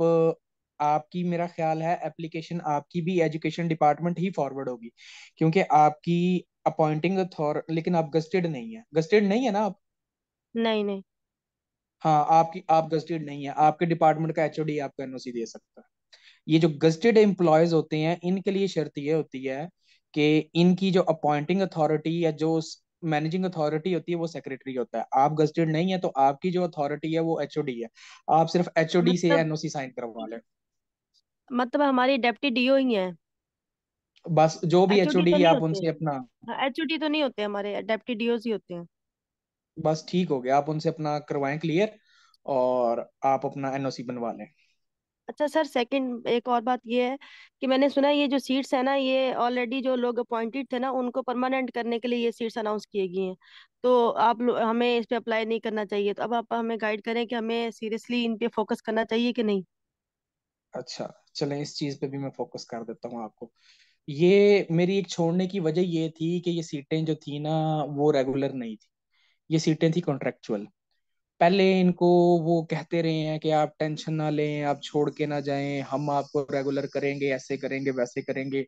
आपकी मेरा ख्याल है एप्लीकेशन आपकी भी एजुकेशन डिपार्टमेंट ही फॉरवर्ड होगी क्योंकि आपकी अपॉइंटिंग लेकिन आप गस्टेड नहीं है गस्टेड नहीं है ना आप नहीं नहीं हाँ आपकी आप गस्टेड नहीं है आपके डिपार्टमेंट का एचओडी आपका एनओसी दे सकता है ये जो गस्टेड एम्प्लॉयज होते हैं इनके लिए शर्त ये होती है कि इनकी जो अपॉइंटिंग अथॉरिटी या जो मैनेजिंग अथॉरिटी होती है वो सेक्रेटरी होता है आप गस्टेड नहीं है तो आपकी जो अथॉरिटी है वो एचओडी है आप सिर्फ एचओडी मतलब... से एनओसी साइन करवा लें
मतलब हमारी डेप्टी डीओ ही है
बस जो भी एचओडी एचओडी है आप उनसे अपना
एचओडी हाँ, तो नहीं होते हमारे डेप्टी डीओज ही होते हैं
बस ठीक हो गया आप उनसे अपना करवाएं क्लियर और आप अपना एनओसी बनवा लें
अच्छा सर सेकंड एक और बात ये है कि मैंने सुना ये जो सीट्स है ना ये ऑलरेडी जो लोग अपॉइंटेड थे ना उनको परमानेंट करने के लिए ये सीट्स अनाउंस किए गए हैं तो आप हमें इस पे अप्लाई नहीं करना चाहिए तो अब आप हमें गाइड करें कि हमें सीरियसली इन पे फोकस करना चाहिए कि नहीं
अच्छा चलें इस चीज पे भी मैं फोकस कर देता हूँ आपको ये मेरी एक छोड़ने की वजह ये थी कि ये सीटें जो थी ना वो रेगुलर नहीं थी ये सीटें थी कॉन्ट्रेक्चुअल पहले इनको वो कहते रहे हैं कि आप टेंशन ना लें आप छोड़ के ना जाएं हम आपको रेगुलर करेंगे ऐसे करेंगे वैसे करेंगे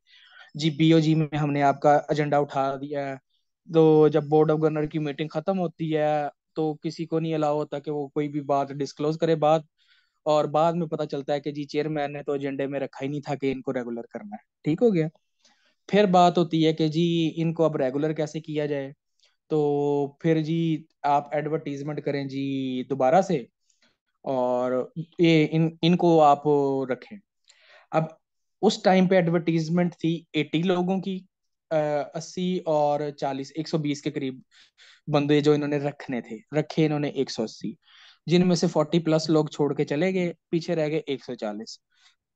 जी बीओजी में हमने आपका एजेंडा उठा दिया है तो जब बोर्ड ऑफ गवर्नर की मीटिंग खत्म होती है तो किसी को नहीं अलाउ होता कि वो कोई भी बात डिस्क्लोज करे बात और बाद में पता चलता है कि जी चेयरमैन ने तो एजेंडे में रखा ही नहीं था कि इनको रेगुलर करना है ठीक हो गया फिर बात होती है कि जी इनको अब रेगुलर कैसे किया जाए तो फिर जी आप एडवर्टीजमेंट करें जी दोबारा से और ये इन इनको आप रखें अब उस टाइम पे एडवर्टीजमेंट थी एटी लोगों की अस्सी और चालीस एक सौ बीस के करीब बंदे जो इन्होंने रखने थे रखे इन्होंने एक सौ अस्सी जिनमें से 40 प्लस लोग छोड़ के चले गए पीछे रह गए 140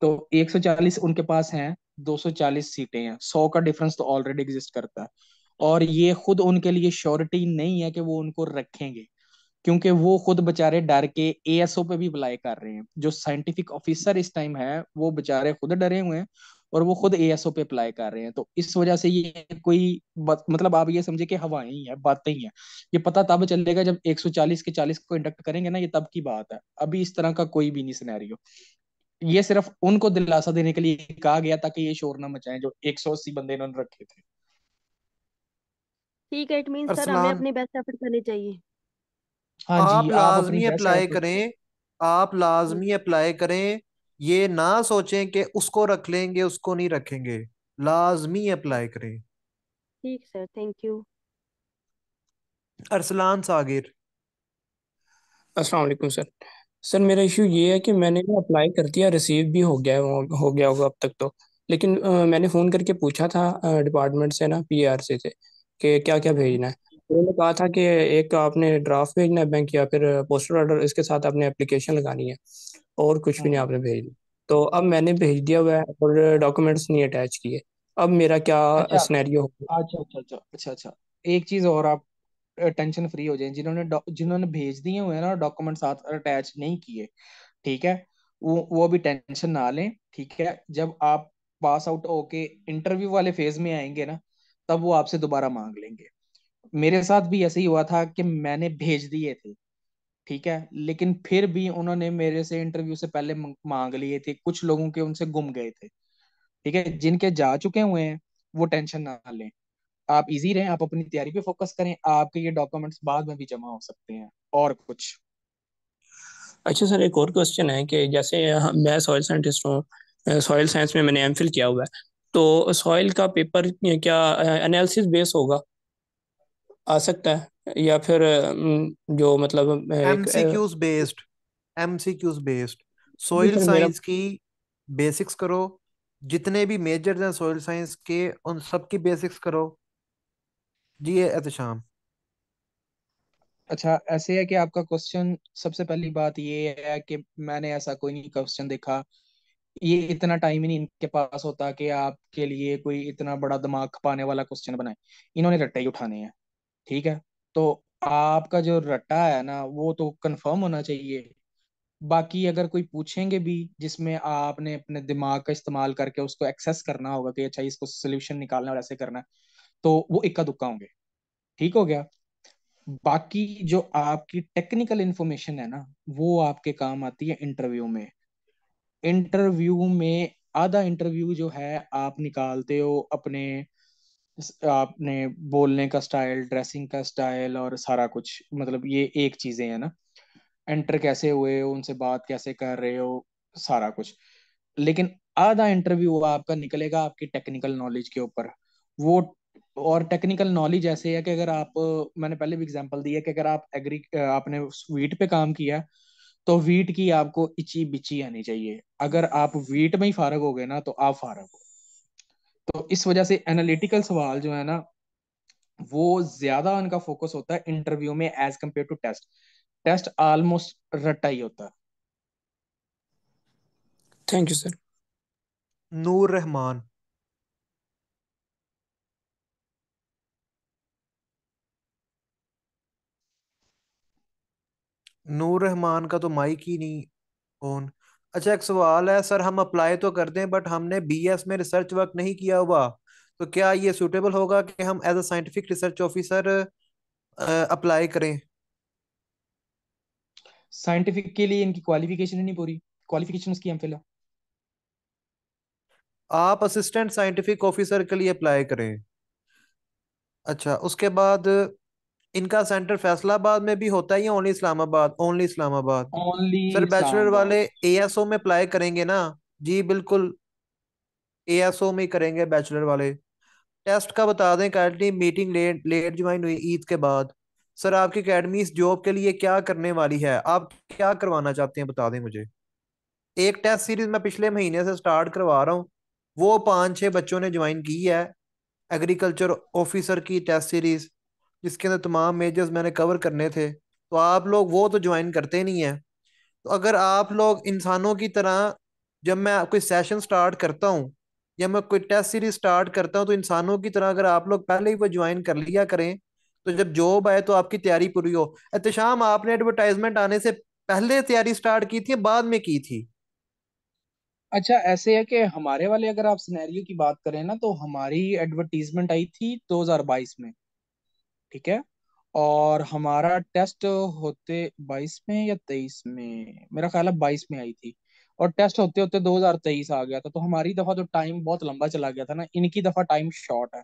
तो 140 उनके पास हैं 240 सीटें हैं 100 का डिफरेंस तो ऑलरेडी एग्जिस्ट करता है और ये खुद उनके लिए श्योरिटी नहीं है कि वो उनको रखेंगे क्योंकि वो खुद बेचारे डर के एएसओ पे भी अप्लाई कर रहे हैं जो साइंटिफिक ऑफिसर इस टाइम है वो बेचारे खुद डरे हुए हैं और वो खुद ए पे अप्लाई कर रहे हैं तो इस वजह से ये कोई मतलब आप ये समझे कि हवाएं ही है बातें ही है ये पता तब चलेगा जब 140 के 40 को इंडक्ट करेंगे ना ये तब की बात है अभी इस तरह का कोई भी नहीं सिनेरियो ये सिर्फ उनको दिलासा देने के लिए कहा गया ताकि ये शोर ना मचाएं जो 180 बंदे इन्होंने रखे थे
ठीक है इट मींस सर हमें अपने बेस्ट एफर्ट करने चाहिए हाँ जी आप लाजमी अप्लाई करें
आप लाजमी अप्लाई हम्म। करें ये ना सोचें कि उसको रख लेंगे उसको नहीं रखेंगे लाजमी अप्लाई करें
ठीक sir thank you
Arsalan Saghir
अस्सलाम सर सर मेरा इशू ये है कि मैंने ना अप्लाई कर दिया रिसीव भी हो गया हो गया होगा अब तक तो लेकिन आ, मैंने फ़ोन करके पूछा था डिपार्टमेंट से ना पीआर से थे कि क्या क्या भेजना है उन्होंने कहा था कि एक आपने ड्राफ्ट भेजना है बैंक या फिर पोस्टल ऑर्डर इसके साथ आपने एप्लीकेशन लगानी है और कुछ भी नहीं हाँ। आपने भेज दिया तो अब मैंने भेज दिया हुआ है और डॉक्यूमेंट्स नहीं अटैच किए अब मेरा क्या स्नैरियो अच्छा। सिनेरियो होगा अच्छा अच्छा अच्छा अच्छा अच्छा एक चीज और आप टेंशन फ्री हो जाए जिन्होंने जिन्होंने भेज दिए हुए हैं ना डॉक्यूमेंट साथ अटैच नहीं किए ठीक है वो वो भी टेंशन ना लें ठीक है जब आप पास आउट होके इंटरव्यू वाले फेज में आएंगे ना तब वो आपसे दोबारा मांग लेंगे मेरे साथ भी ऐसे ही हुआ था कि मैंने भेज दिए थे ठीक है लेकिन फिर भी उन्होंने मेरे से इंटरव्यू से पहले मांग लिए थे कुछ लोगों के उनसे गुम गए थे ठीक है जिनके जा चुके हुए हैं वो टेंशन ना लें आप इजी रहें आप अपनी तैयारी पे फोकस करें आपके ये डॉक्यूमेंट्स बाद में भी जमा हो सकते हैं और कुछ अच्छा सर एक और क्वेश्चन है कि जैसे मैं सॉइल साइंटिस्ट हूँ सॉइल साइंस में मैंने एम किया हुआ है तो सॉइल का पेपर क्या एनालिसिस बेस होगा आ सकता है या फिर
जो मतलब MCQs
based MCQs based soil science की बेसिक्स करो जितने भी मेजर हैं सोइल साइंस के उन सब की
बेसिक्स करो जी एहतशाम अच्छा ऐसे है कि आपका क्वेश्चन सबसे पहली बात ये है कि मैंने ऐसा कोई नहीं क्वेश्चन देखा ये इतना टाइम ही नहीं इनके पास होता कि आपके लिए कोई इतना बड़ा दिमाग पाने वाला क्वेश्चन बनाए इन्होंने रट्टे ही उठाने हैं ठीक है तो आपका जो रट्टा है ना वो तो कंफर्म होना चाहिए बाकी अगर कोई पूछेंगे भी जिसमें आपने अपने दिमाग का इस्तेमाल करके उसको एक्सेस करना होगा कि अच्छा इसको सोल्यूशन निकालना और ऐसे करना है तो वो इक्का दुक्का होंगे ठीक हो गया बाकी जो आपकी टेक्निकल इंफॉर्मेशन है ना वो आपके काम आती है इंटरव्यू में इंटरव्यू में आधा इंटरव्यू जो है आप निकालते हो अपने आपने बोलने का स्टाइल ड्रेसिंग का स्टाइल और सारा कुछ मतलब ये एक चीजें है ना एंटर कैसे हुए हो उनसे बात कैसे कर रहे हो सारा कुछ लेकिन आधा इंटरव्यू आपका निकलेगा आपकी टेक्निकल नॉलेज के ऊपर वो और टेक्निकल नॉलेज ऐसे है कि अगर आप मैंने पहले भी एग्जांपल दी है कि अगर आप एग्री आपने वीट पे काम किया तो वीट की आपको इची बिची आनी चाहिए अगर आप वीट में ही फारग हो गए ना तो आप फारग हो तो इस वजह से एनालिटिकल सवाल जो है ना वो ज्यादा उनका फोकस होता है इंटरव्यू में as compare to test test almost रट्टा ही होता है thank you sir Noor Rahman
Noor Rahman का तो माइक ही नहीं ऑन अच्छा एक सवाल है सर हम अप्लाई तो करते हैं बट हमने बीएस में रिसर्च वर्क नहीं किया हुआ तो क्या ये सूटेबल होगा कि हम as a scientific research officer apply करें
साइंटिफिक के लिए इनकी क्वालिफिकेशन ही नहीं पूरी क्वालिफिकेशन उसकी एमफिल है
आप असिस्टेंट साइंटिफिक ऑफिसर के लिए अप्लाई करें अच्छा उसके बाद इनका सेंटर फैसलाबाद में भी होता है या only Islamabad only Islamabad only sir bachelor वाले एएसओ में अप्लाई करेंगे ना जी बिल्कुल एएसओ में करेंगे बैचलर वाले टेस्ट का बता दें kindly meeting late late join हुई ईद के बाद सर आपकी अकेडमी इस जॉब के लिए क्या करने वाली है आप क्या करवाना चाहते हैं बता दें मुझे एक टेस्ट सीरीज मैं पिछले महीने से स्टार्ट करवा रहा हूँ वो पाँच छः बच्चों ने ज्वाइन की है एग्रीकल्चर ऑफिसर की टेस्ट सीरीज जिसके अंदर तमाम मेजर्स मैंने कवर करने थे तो आप लोग वो तो ज्वाइन करते नहीं हैं तो अगर आप लोग इंसानों की तरह जब मैं कोई सेशन स्टार्ट करता हूँ या मैं कोई टेस्ट सीरीज स्टार्ट करता हूँ तो इंसानों की तरह अगर आप लोग पहले ही वो ज्वाइन कर लिया करें तो जब जॉब आए तो आपकी तैयारी पूरी हो एहतम आपने एडवर्टाइजमेंट आने से पहले तैयारी स्टार्ट की थी बाद में की थी
अच्छा ऐसे है कि हमारे वाले अगर आप सिनेरियो की बात करें ना तो हमारी एडवर्टीजमेंट आई थी 2022 में ठीक है और हमारा टेस्ट होते बाईस में या तेईस में मेरा ख्याल है बाईस में आई थी और टेस्ट होते होते 2023 आ गया था तो हमारी दफा तो टाइम बहुत लंबा चला गया था ना इनकी दफा टाइम शॉर्ट है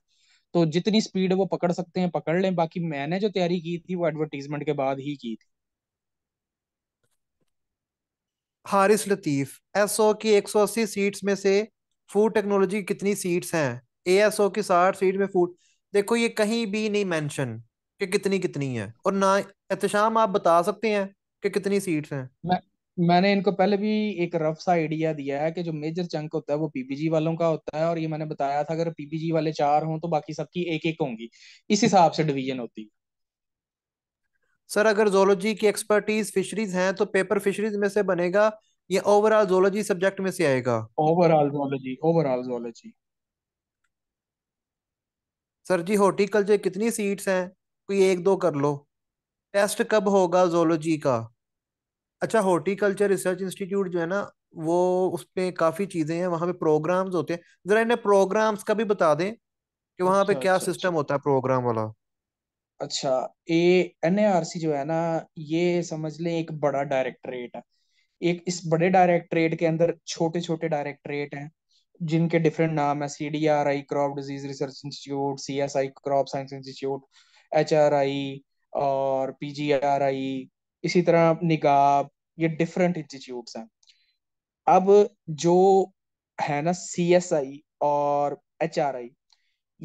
तो जितनी स्पीड वो पकड़ सकते हैं पकड़ लें बाकी मैंने जो तैयारी की थी वो एडवर्टीजमेंट के बाद ही की थी हारिस लतीफ एसओ
की 180 सीट्स में से फूड टेक्नोलॉजी कितनी सीट्स हैं एएसओ की 60 सीट में फूड देखो ये कहीं भी नहीं मेंशन कि कितनी कितनी है और ना एहतम आप बता सकते हैं कि कितनी
सीट्स हैं मैं मैंने इनको पहले भी एक रफ सा आइडिया दिया है कि जो मेजर चंक होता है वो पीपीजी वालों का होता है और ये मैंने बताया था अगर पीपीजी वाले चार हों तो बाकी सबकी एक एक होंगी इस हिसाब से डिवीजन होती है सर अगर
जोलॉजी की एक्सपर्टीज फिशरीज हैं तो पेपर फिशरीज में से बनेगा या ओवरऑल जोलॉजी सब्जेक्ट में से आएगा overall zoology overall zoology sir जी हॉर्टिकल्चर कितनी सीट्स हैं कोई एक दो कर लो टेस्ट कब होगा जोलॉजी का अच्छा हॉर्टिकल्चर रिसर्च इंस्टीट्यूट जो है ना वो उसमें काफ़ी चीज़ें हैं वहाँ पे प्रोग्राम्स होते हैं ज़रा इन्हें प्रोग्राम्स का भी बता दें कि वहाँ अच्छा, पे क्या अच्छा, सिस्टम अच्छा। होता है प्रोग्राम वाला
अच्छा ए सी जो है ना ये समझ लें एक बड़ा डायरेक्टरेट है एक इस बड़े डायरेक्टरेट के अंदर छोटे छोटे डायरेक्टरेट हैं जिनके डिफरेंट नाम है C D R I crop disease research institute C S I crop science institute H R I और पी जी आर आई इसी तरह निगाब ये डिफरेंट इंस्टीट्यूट हैं अब जो है ना सी एस आई और एच आर आई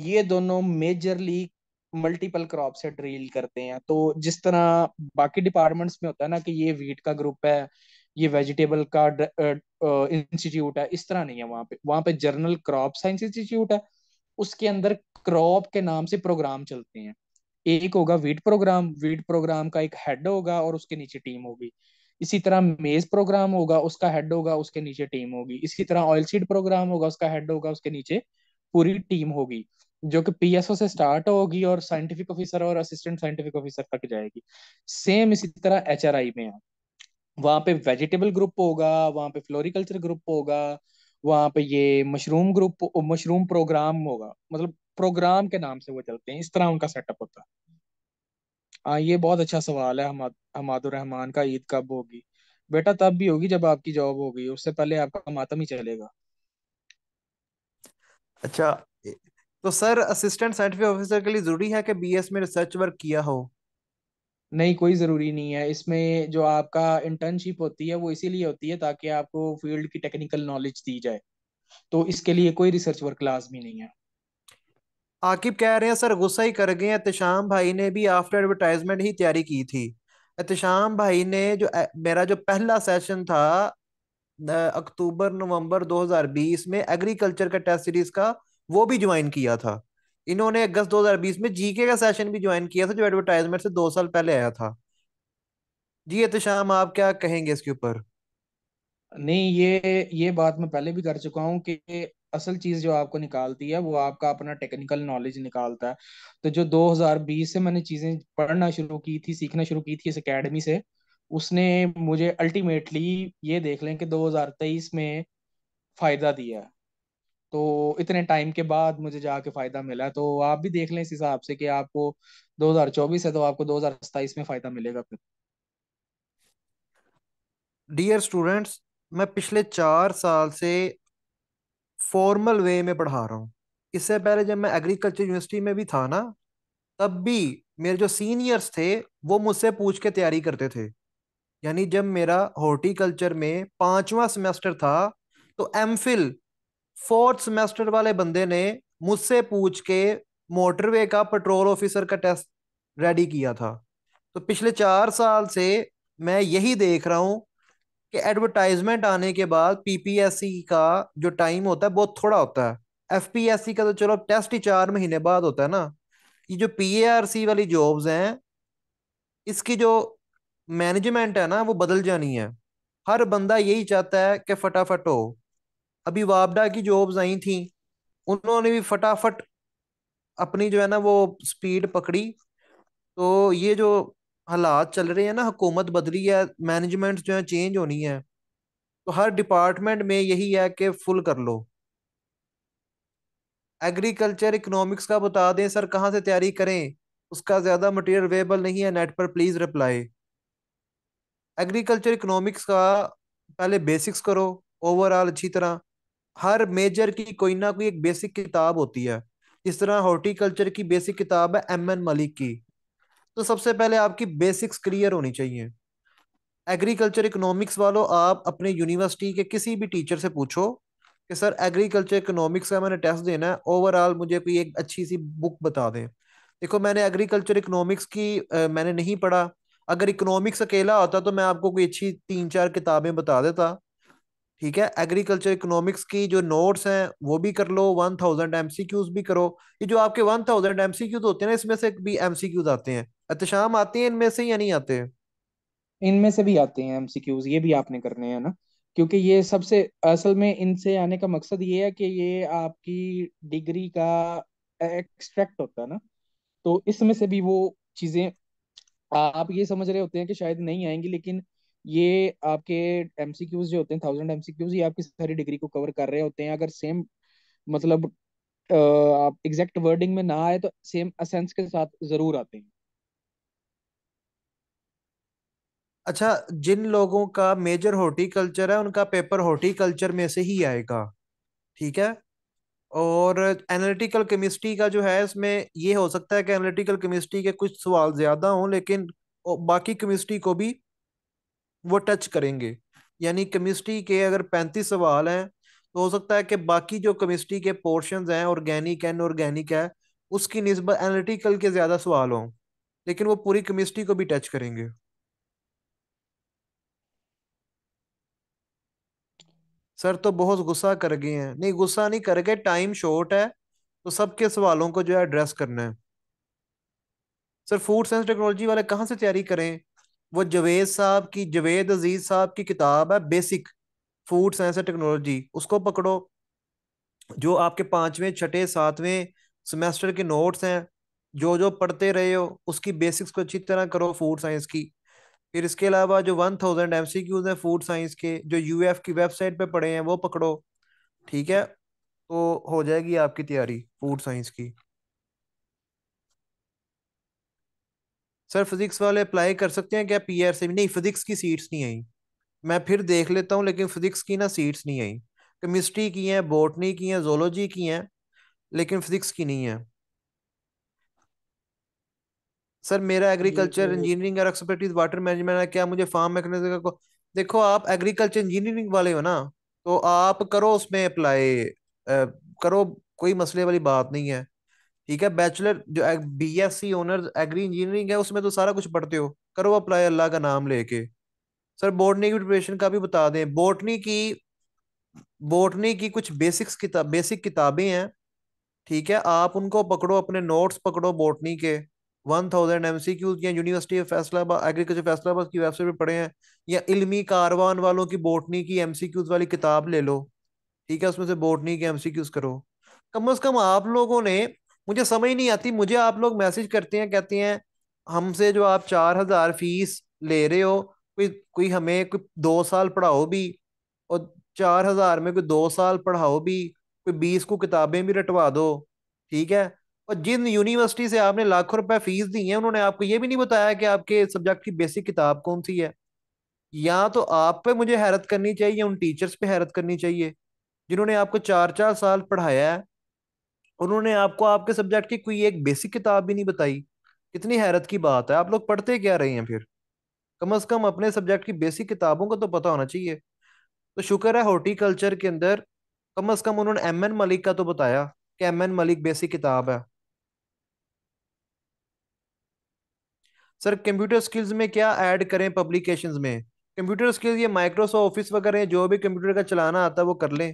ये दोनों मेजरली मल्टीपल क्रॉप से ड्रील करते हैं तो जिस तरह बाकी डिपार्टमेंट्स में होता है ना कि ये वीट का ग्रुप है ये वेजिटेबल का इंस्टीट्यूट है इस तरह नहीं है वहाँ पे वहाँ पे जर्नल क्रॉप साइंस इंस्टीट्यूट है उसके अंदर क्रॉप के नाम से प्रोग्राम चलते हैं एक होगा वीट प्रोग्राम वीट प्रोग्राम का एक हेड होगा और उसके नीचे टीम होगी इसी तरह मेज प्रोग्राम होगा उसका हेड होगा उसके नीचे टीम होगी इसी तरह ऑयल सीड प्रोग्राम होगा उसका हेड होगा उसके नीचे पूरी टीम होगी जो कि पीएसओ से स्टार्ट होगी और साइंटिफिक ऑफिसर और असिस्टेंट साइंटिफिक ऑफिसर तक जाएगी सेम इसी तरह एच में है वहाँ पे वेजिटेबल ग्रुप होगा वहाँ पे फ्लोरिकल्चर ग्रुप होगा वहाँ पे ये मशरूम ग्रुप मशरूम प्रोग्राम होगा मतलब प्रोग्राम के नाम से वो चलते हैं इस तरह उनका सेटअप होता है हाँ ये बहुत अच्छा सवाल है हमाद रहमान का ईद कब होगी बेटा तब भी होगी जब आपकी जॉब होगी उससे पहले आपका मातम ही चलेगा अच्छा तो सर असिस्टेंट साइंटिफिक ऑफिसर के लिए जरूरी है कि बीएस में रिसर्च वर्क किया हो नहीं कोई ज़रूरी नहीं है। इसमें जो आपका इंटर्नशिप होती है वो इसीलिए होती है ताकि आपको फील्ड की टेक्निकल नॉलेज दी जाए। तो इसके लिए कोई रिसर्च वर्क लाज़मी नहीं है।
आकिब कह रहे हैं सर गुस्सा ही कर गए एहतशाम भाई ने भी आफ्टर एडवर्टाइजमेंट ही तैयारी की थी। एहतशाम भाई ने जो मेरा जो पहला सेशन था अक्टूबर नवंबर 2020 में एग्रीकल्चर का टेस्ट सीरीज का वो भी ज्वाइन किया था। इन्होंने अगस्त 2020 में जीके का सेशन भी ज्वाइन किया था जो एडवर्टाइजमेंट से दो साल पहले आया था
जी एहतशाम आप क्या कहेंगे इसके ऊपर नहीं ये ये बात मैं पहले भी कर चुका हूँ कि असल चीज जो आपको निकालती है वो आपका अपना टेक्निकल नॉलेज निकालता है तो जो 2020 से मैंने चीजें पढ़ना शुरू की थी सीखना शुरू की थी इस अकेडमी से उसने मुझे अल्टीमेटली ये देख लें कि 2023 में फायदा दिया है तो इतने टाइम के बाद मुझे जाके फायदा मिला तो आप भी देख लें इस हिसाब से कि आपको 2024 है तो आपको 2027 में फायदा मिलेगा फिर डियर स्टूडेंट्स मैं पिछले चार
साल से फॉर्मल वे में पढ़ा रहा हूँ इससे पहले जब मैं एग्रीकल्चर यूनिवर्सिटी में भी था ना तब भी मेरे जो सीनियर्स थे वो मुझसे पूछ के तैयारी करते थे यानी जब मेरा हॉर्टिकल्चर में पांचवा सेमेस्टर था तो एम फोर्थ सेमेस्टर वाले बंदे ने मुझसे पूछ के मोटरवे का पेट्रोल ऑफिसर का टेस्ट रेडी किया था तो पिछले चार साल से मैं यही देख रहा हूँ कि एडवर्टाइजमेंट आने के बाद पीपीएससी का जो टाइम होता है बहुत थोड़ा होता है एफपीएससी का तो चलो टेस्ट ही चार महीने बाद होता है ना ये जो पीएआरसी वाली जॉब्स हैं इसकी जो मैनेजमेंट है ना वो बदल जानी है हर बंदा यही चाहता है कि फटाफट हो अभी वाबडा की जॉब्स आई थी उन्होंने भी फटाफट अपनी जो है ना वो स्पीड पकड़ी तो ये जो हालात चल रहे हैं ना हुकूमत बदली है मैनेजमेंट जो है चेंज होनी है तो हर डिपार्टमेंट में यही है कि फुल कर लो एग्रीकल्चर इकोनॉमिक्स का बता दें सर कहाँ से तैयारी करें उसका ज़्यादा मटेरियल अवेलेबल नहीं है नेट पर प्लीज़ रिप्लाई एग्रीकल्चर इकोनॉमिक्स का पहले बेसिक्स करो ओवरऑल अच्छी तरह हर मेजर की कोई ना कोई एक बेसिक किताब होती है इस तरह हॉर्टिकल्चर की बेसिक किताब है एम एन मलिक की तो सबसे पहले आपकी बेसिक्स क्लियर होनी चाहिए एग्रीकल्चर इकोनॉमिक्स वालों आप अपने यूनिवर्सिटी के किसी भी टीचर से पूछो कि सर एग्रीकल्चर इकोनॉमिक्स का मैंने टेस्ट देना है ओवरऑल मुझे कोई एक अच्छी सी बुक बता दें देखो मैंने एग्रीकल्चर इकोनॉमिक्स की आ, मैंने नहीं पढ़ा अगर इकोनॉमिक्स अकेला होता तो मैं आपको कोई अच्छी तीन चार किताबें बता देता ठीक है एग्रीकल्चर इकोनॉमिक्स की जो नोट्स हैं वो भी कर लो वन थाउजेंड एमसीक्यूज भी करो ये जो आपके वन थाउजेंड एमसीक्यूज होते हैं ना इसमें से भी एमसीक्यूज आते हैं अतशाम आते हैं इनमें से या नहीं आते हैं
इनमें से भी आते हैं एमसीक्यूज ये भी आपने करने हैं ना क्योंकि ये सबसे असल में इनसे आने का मकसद ये है कि ये आपकी डिग्री का एक्सट्रैक्ट होता है ना तो इसमें से भी वो चीजें आप ये समझ रहे होते हैं कि शायद नहीं आएंगी लेकिन ये आपके एमसीक्यूज जो होते हैं थाउजेंड एमसीक्यूज ये आपकी सारी डिग्री को कवर कर रहे होते हैं अगर सेम मतलब आप एग्जैक्ट वर्डिंग में ना आए तो सेम असेंस के साथ जरूर आते हैं
अच्छा जिन लोगों का मेजर हॉर्टिकल्चर है उनका पेपर हॉर्टिकल्चर में से ही आएगा ठीक है और एनालिटिकल केमिस्ट्री का जो है इसमें ये हो सकता है कि एनालिटिकल केमिस्ट्री के कुछ सवाल ज्यादा हों लेकिन बाकी केमिस्ट्री को भी वो टच करेंगे यानी केमिस्ट्री के अगर पैंतीस सवाल हैं तो हो सकता है कि बाकी जो केमिस्ट्री के पोर्शन हैं ऑर्गेनिक एंड ऑर्गेनिक है उसकी नस्बत एनालिटिकल के ज़्यादा सवाल हों लेकिन वो पूरी केमिस्ट्री को भी टच करेंगे सर तो बहुत गुस्सा कर गए हैं नहीं गुस्सा नहीं कर गए टाइम शॉर्ट है तो सबके सवालों को जो है एड्रेस करना है सर फूड साइंस टेक्नोलॉजी वाले कहाँ से तैयारी करें वो जवेद साहब की जवेद अजीज साहब की किताब है basic food science and technology उसको पकड़ो जो आपके पांचवें छठे सातवें सेमेस्टर के नोट्स हैं जो जो पढ़ते रहे हो उसकी बेसिक्स को अच्छी तरह करो फूड साइंस की फिर इसके अलावा जो one thousand M C Qs हैं फूड साइंस के जो यू एफ की वेबसाइट पे पड़े हैं वो पकड़ो ठीक है तो हो जाएगी आपकी तैयारी फूड साइंस की सर फिजिक्स वाले अप्लाई कर सकते हैं क्या पीआर से भी नहीं फिजिक्स की सीट्स नहीं आई मैं फिर देख लेता हूँ लेकिन फिजिक्स की ना सीट्स नहीं आई केमिस्ट्री की हैं बोटनी की हैं जोलॉजी की हैं लेकिन फिजिक्स की नहीं है सर मेरा एग्रीकल्चर इंजीनियरिंग और एक्सपर्टीज वाटर मैनेजमेंट है क्या मुझे फार्म मैकेनिज्म को देखो आप एग्रीकल्चर इंजीनियरिंग वाले हो ना तो आप करो उसमें अप्लाई करो कोई मसले वाली बात नहीं है ठीक है बैचलर जो B S C honours agri engineering है उसमें तो सारा कुछ पढ़ते हो करो अप्लाई अल्लाह का नाम लेके सर बोटनी की प्रिपरेशन का भी बता दें बोटनी की बोटनी की कुछ बेसिक्स किता, बेसिक किताबें हैं ठीक है आप उनको पकड़ो अपने नोट्स पकड़ो बोटनी के one thousand M C Qs या university of Faisalabad agriculture Faisalabad की वेबसाइट पर पढ़े हैं या इलमी कारवान वालों की बोटनी की एम सी क्यूज वाली किताब ले लो ठीक है उसमें से बोटनी के एम सी क्यूज करो कम अज कम आप लोगों ने मुझे समझ नहीं आती मुझे आप लोग मैसेज करते हैं कहते हैं हमसे जो आप चार हजार फीस ले रहे हो कोई कोई हमें कोई दो साल पढ़ाओ भी और चार हजार में कोई दो साल पढ़ाओ भी कोई बीस को किताबें भी रटवा दो ठीक है और जिन यूनिवर्सिटी से आपने लाखों रुपए फीस दी है उन्होंने आपको ये भी नहीं बताया कि आपके सब्जेक्ट की बेसिक किताब कौन सी है या तो आप पे मुझे हैरत करनी चाहिए उन टीचर्स पे हैरत करनी चाहिए जिन्होंने आपको चार चार साल पढ़ाया है उन्होंने आपको आपके सब्जेक्ट की कोई एक बेसिक किताब भी नहीं बताई कितनी हैरत की बात है आप लोग पढ़ते क्या रहे हैं फिर कम अज कम अपने सब्जेक्ट की बेसिक किताबों का तो पता होना चाहिए तो शुक्र है हॉर्टिकल्चर के अंदर कम अज कम उन्होंने एम एन मलिक का तो बताया कि एम एन मलिक बेसिक किताब है सर कंप्यूटर स्किल्स में क्या ऐड करें पब्लिकेशंस में कंप्यूटर स्किल्स ये माइक्रोसॉफ्ट ऑफिस वगैरह जो भी कंप्यूटर का चलाना आता है वो कर लें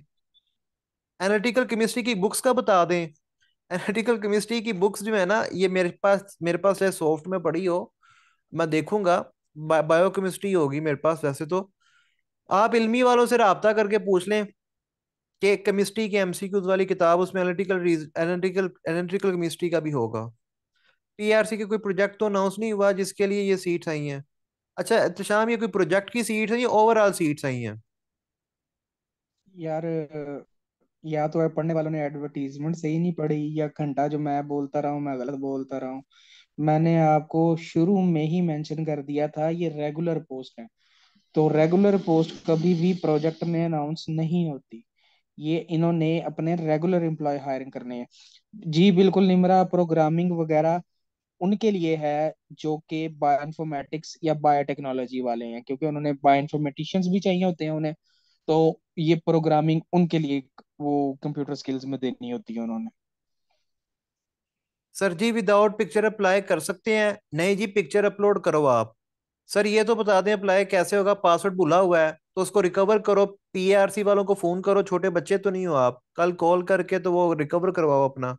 एनालिटिकल केमिस्ट्री की बुक्स का बता दें एनालिटिकल केमिस्ट्री की बुक्स जो है ना ये मेरे पास मेरे पास चाहे सॉफ्ट में पढ़ी हो मैं देखूंगा बायो केमिस्ट्री होगी मेरे पास वैसे तो आप इलमी वालों से रबता करके पूछ लें कि केमिस्ट्री के एमसीक्यूज वाली किताब उसमें एनालिटिकल एनालिटिकल एनालिटिकल केमिस्ट्री का भी होगा पीआरसी के कोई प्रोजेक्ट तो अनाउंस नहीं हुआ जिसके लिए ये सीट्स आई हैं अच्छा एहतम ये कोई प्रोजेक्ट की सीट्स हैं या ओवरऑल सीट्स आई हैं
यार या तो पढ़ने वालों ने एडवर्टीजमेंट सही नहीं पढ़ी या घंटा जो मैं बोलता रहा हूँ मैं गलत बोलता रहा हूँ मैंने आपको शुरू में ही मेंशन कर दिया था ये रेगुलर पोस्ट है तो रेगुलर पोस्ट कभी भी प्रोजेक्ट में अनाउंस नहीं होती ये इन्होंने अपने रेगुलर एम्प्लॉय हायरिंग करने हैं जी बिल्कुल निमरा प्रोग्रामिंग वगैरह उनके लिए है जो कि बायोइन्फॉर्मेटिक्स या बायोटेक्नोलॉजी वाले हैं क्योंकि उन्होंने बायोइन्फॉर्मेटिशियंस भी चाहिए होते हैं उन्हें तो ये प्रोग्रामिंग उनके लिए वो कंप्यूटर स्किल्स में देनी होती है उन्होंने
सर जी विदाउट पिक्चर अप्लाई कर सकते हैं नहीं जी पिक्चर अपलोड करो आप सर ये तो बता दें अप्लाई कैसे होगा पासवर्ड भुला हुआ है तो उसको रिकवर करो पीआरसी वालों को फोन करो छोटे बच्चे तो नहीं हो आप कल कॉल करके तो वो रिकवर करवाओ अपना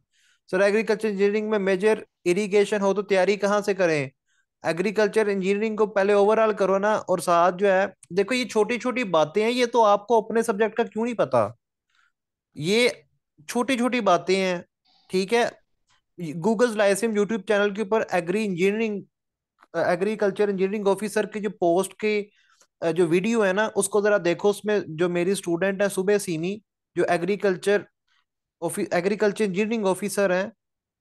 सर एग्रीकल्चर इंजीनियरिंग में मेजर इरिगेशन हो तो तैयारी कहाँ से करें एग्रीकल्चर इंजीनियरिंग को पहले ओवरऑल करो ना और साथ जो है देखो ये छोटी छोटी बातें हैं ये तो आपको अपने सब्जेक्ट का क्यों नहीं पता ये छोटी छोटी बातें हैं ठीक है गूगल लाइसिम यूट्यूब चैनल के ऊपर agri engineering agriculture engineering officer के जो पोस्ट के जो वीडियो है ना उसको जरा देखो उसमें जो मेरी स्टूडेंट है सुबह सीमी जो एग्रीकल्चर एग्रीकल्चर इंजीनियरिंग ऑफिसर हैं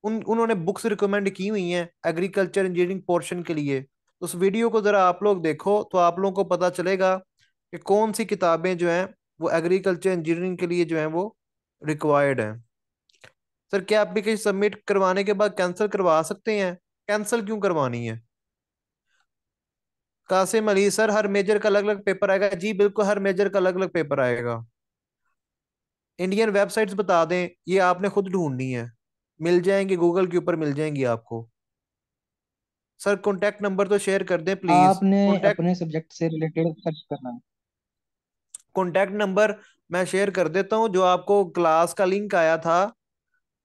उन उन्होंने बुक्स रिकमेंड की हुई हैं एग्रीकल्चर इंजीनियरिंग पोर्शन के लिए उस वीडियो को ज़रा आप लोग देखो तो आप लोगों को पता चलेगा कि कौन सी किताबें जो हैं वो एग्रीकल्चर इंजीनियरिंग के लिए जो हैं वो रिक्वायर्ड है सर क्या एप्लीकेशन सबमिट करवाने के बाद कैंसिल करवा सकते हैं कैंसिल क्यों करवानी है कासिम अली सर हर मेजर का अलग अलग पेपर आएगा जी बिल्कुल हर मेजर का अलग अलग पेपर आएगा इंडियन वेबसाइट्स बता दें ये आपने खुद ढूंढनी है मिल जाएंगी गूगल के ऊपर मिल जाएंगी आपको सर कॉन्टेक्ट नंबर तो शेयर कर दें प्लीज आपने contact...
अपने सब्जेक्ट से रिलेटेड सर्च करना है
कॉन्टेक्ट नंबर मैं शेयर कर देता हूँ जो आपको क्लास का लिंक आया था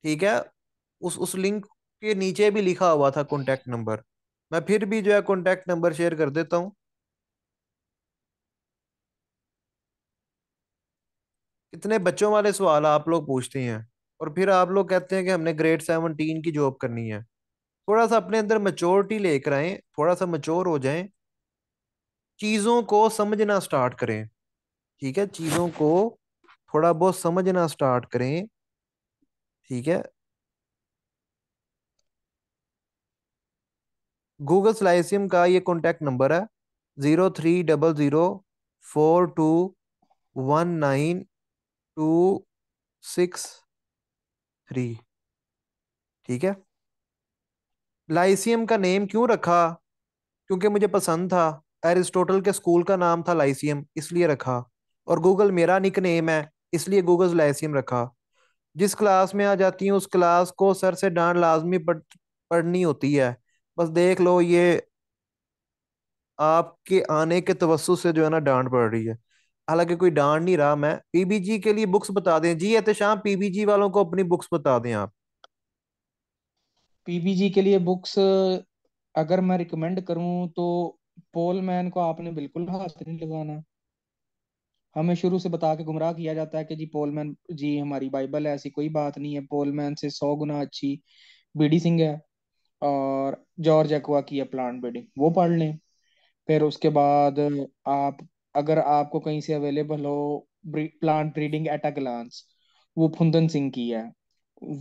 ठीक है उस उस लिंक के नीचे भी लिखा हुआ था कॉन्टेक्ट नंबर मैं फिर भी जो है कॉन्टेक्ट नंबर शेयर कर देता हूँ कितने बच्चों वाले सवाल आप लोग पूछते हैं और फिर आप लोग कहते हैं कि हमने ग्रेड सेवनटीन की जॉब करनी है थोड़ा सा अपने अंदर मचोरिटी लेकर आए थोड़ा सा मचोर हो जाए चीज़ों को समझना स्टार्ट करें ठीक है चीजों को थोड़ा बहुत समझना स्टार्ट करें ठीक है गूगल स्लाइसियम का ये कॉन्टेक्ट नंबर है zero three double zero four two one nine two six three ठीक है लाइसियम का नेम क्यों रखा क्योंकि मुझे पसंद था एरिस्टोटल के स्कूल का नाम था लाइसियम इसलिए रखा और गूगल मेरा निक नेम है इसलिए गूगल लाइसियम रखा जिस क्लास में आ जाती हूँ उस क्लास को सर से डांट लाजमी पढ़ पढ़नी होती है बस देख लो ये आपके आने के तवसु से जो है ना डांट पड़ रही है हालांकि कोई डांट नहीं रहा मैं पीबीजी के लिए बुक्स बता दें जी एहतशाम पीबीजी वालों को अपनी बुक्स बता दें आप
पीबीजी के लिए बुक्स अगर मैं रिकमेंड करूं तो पोल मैन को आपने बिल्कुल हाथ नहीं लगाना हमें शुरू से बता के गुमराह किया जाता है कि जी पोलमैन जी हमारी बाइबल है ऐसी कोई बात नहीं है पोलमैन से सौ गुना अच्छी बीडी सिंह है और जॉर्ज एक्वा की है प्लांट ब्रीडिंग वो पढ़ लें फिर उसके बाद आप अगर आपको कहीं से अवेलेबल हो plant breeding at a glance वो फुंदन सिंह की है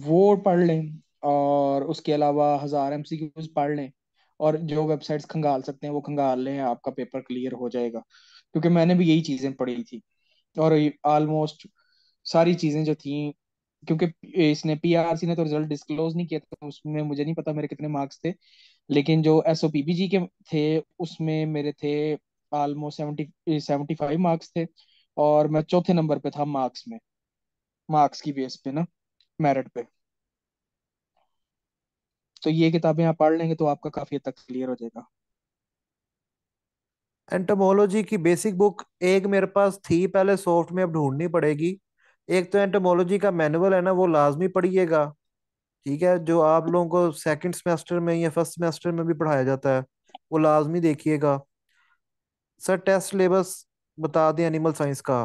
वो पढ़ लें और उसके अलावा हजार एम पढ़ लें और जो वेबसाइट्स खंगाल सकते हैं वो खंगाल लें आपका पेपर क्लियर हो जाएगा क्योंकि मैंने भी यही चीजें पढ़ी थी और ऑलमोस्ट सारी चीजें जो थी क्योंकि इसने पीआरसी ने तो रिजल्ट डिस्क्लोज नहीं किया था तो उसमें मुझे नहीं पता मेरे कितने मार्क्स थे लेकिन जो एस ओ के थे उसमें मेरे थे almost seventy seventy five marks थे और मैं चौथे नंबर पे था मार्क्स में मार्क्स की बेस पे ना मेरिट पे तो ये किताबें आप पढ़ लेंगे तो आपका काफी हद तक क्लियर हो जाएगा
एंटोमोलॉजी की बेसिक बुक एक मेरे पास थी पहले सॉफ्ट में अब ढूंढनी पड़ेगी एक तो एंटोमोलॉजी का मैनुअल है ना वो लाजमी पढ़िएगा ठीक है जो आप लोगों को सेकंड सेमेस्टर में या फर्स्ट सेमेस्टर में भी पढ़ाया जाता है वो लाजमी देखिएगा सर टेस्ट सिलेबस बता दें एनिमल साइंस का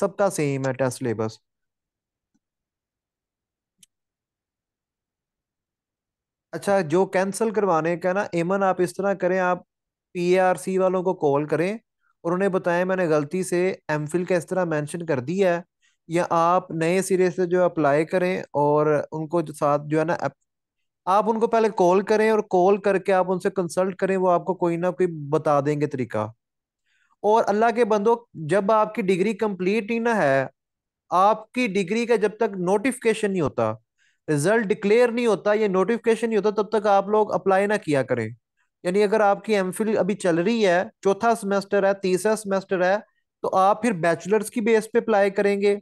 सबका सेम है टेस्ट सिलेबस अच्छा जो कैंसिल करवाने का ना एमन आप इस तरह करें आप पीएआरसी वालों को कॉल करें और उन्हें बताएं मैंने गलती से एम फिल का इस तरह मेंशन कर दिया है या आप नए सिरे से जो अप्लाई करें और उनको जो साथ जो है ना आप उनको पहले कॉल करें और कॉल करके आप उनसे कंसल्ट करें वो आपको कोई ना कोई बता देंगे तरीका और अल्लाह के बंदो जब आपकी डिग्री कंप्लीट ही ना है आपकी डिग्री का जब तक नोटिफिकेशन नहीं होता रिजल्ट डिक्लेयर नहीं होता या नोटिफिकेशन नहीं होता तब तक आप लोग अप्लाई ना किया करें यानी अगर आपकी एम अभी चल रही है चौथा सेमेस्टर है तीसरा सेमेस्टर है तो आप फिर बैचलर्स की बेस पे अप्लाई करेंगे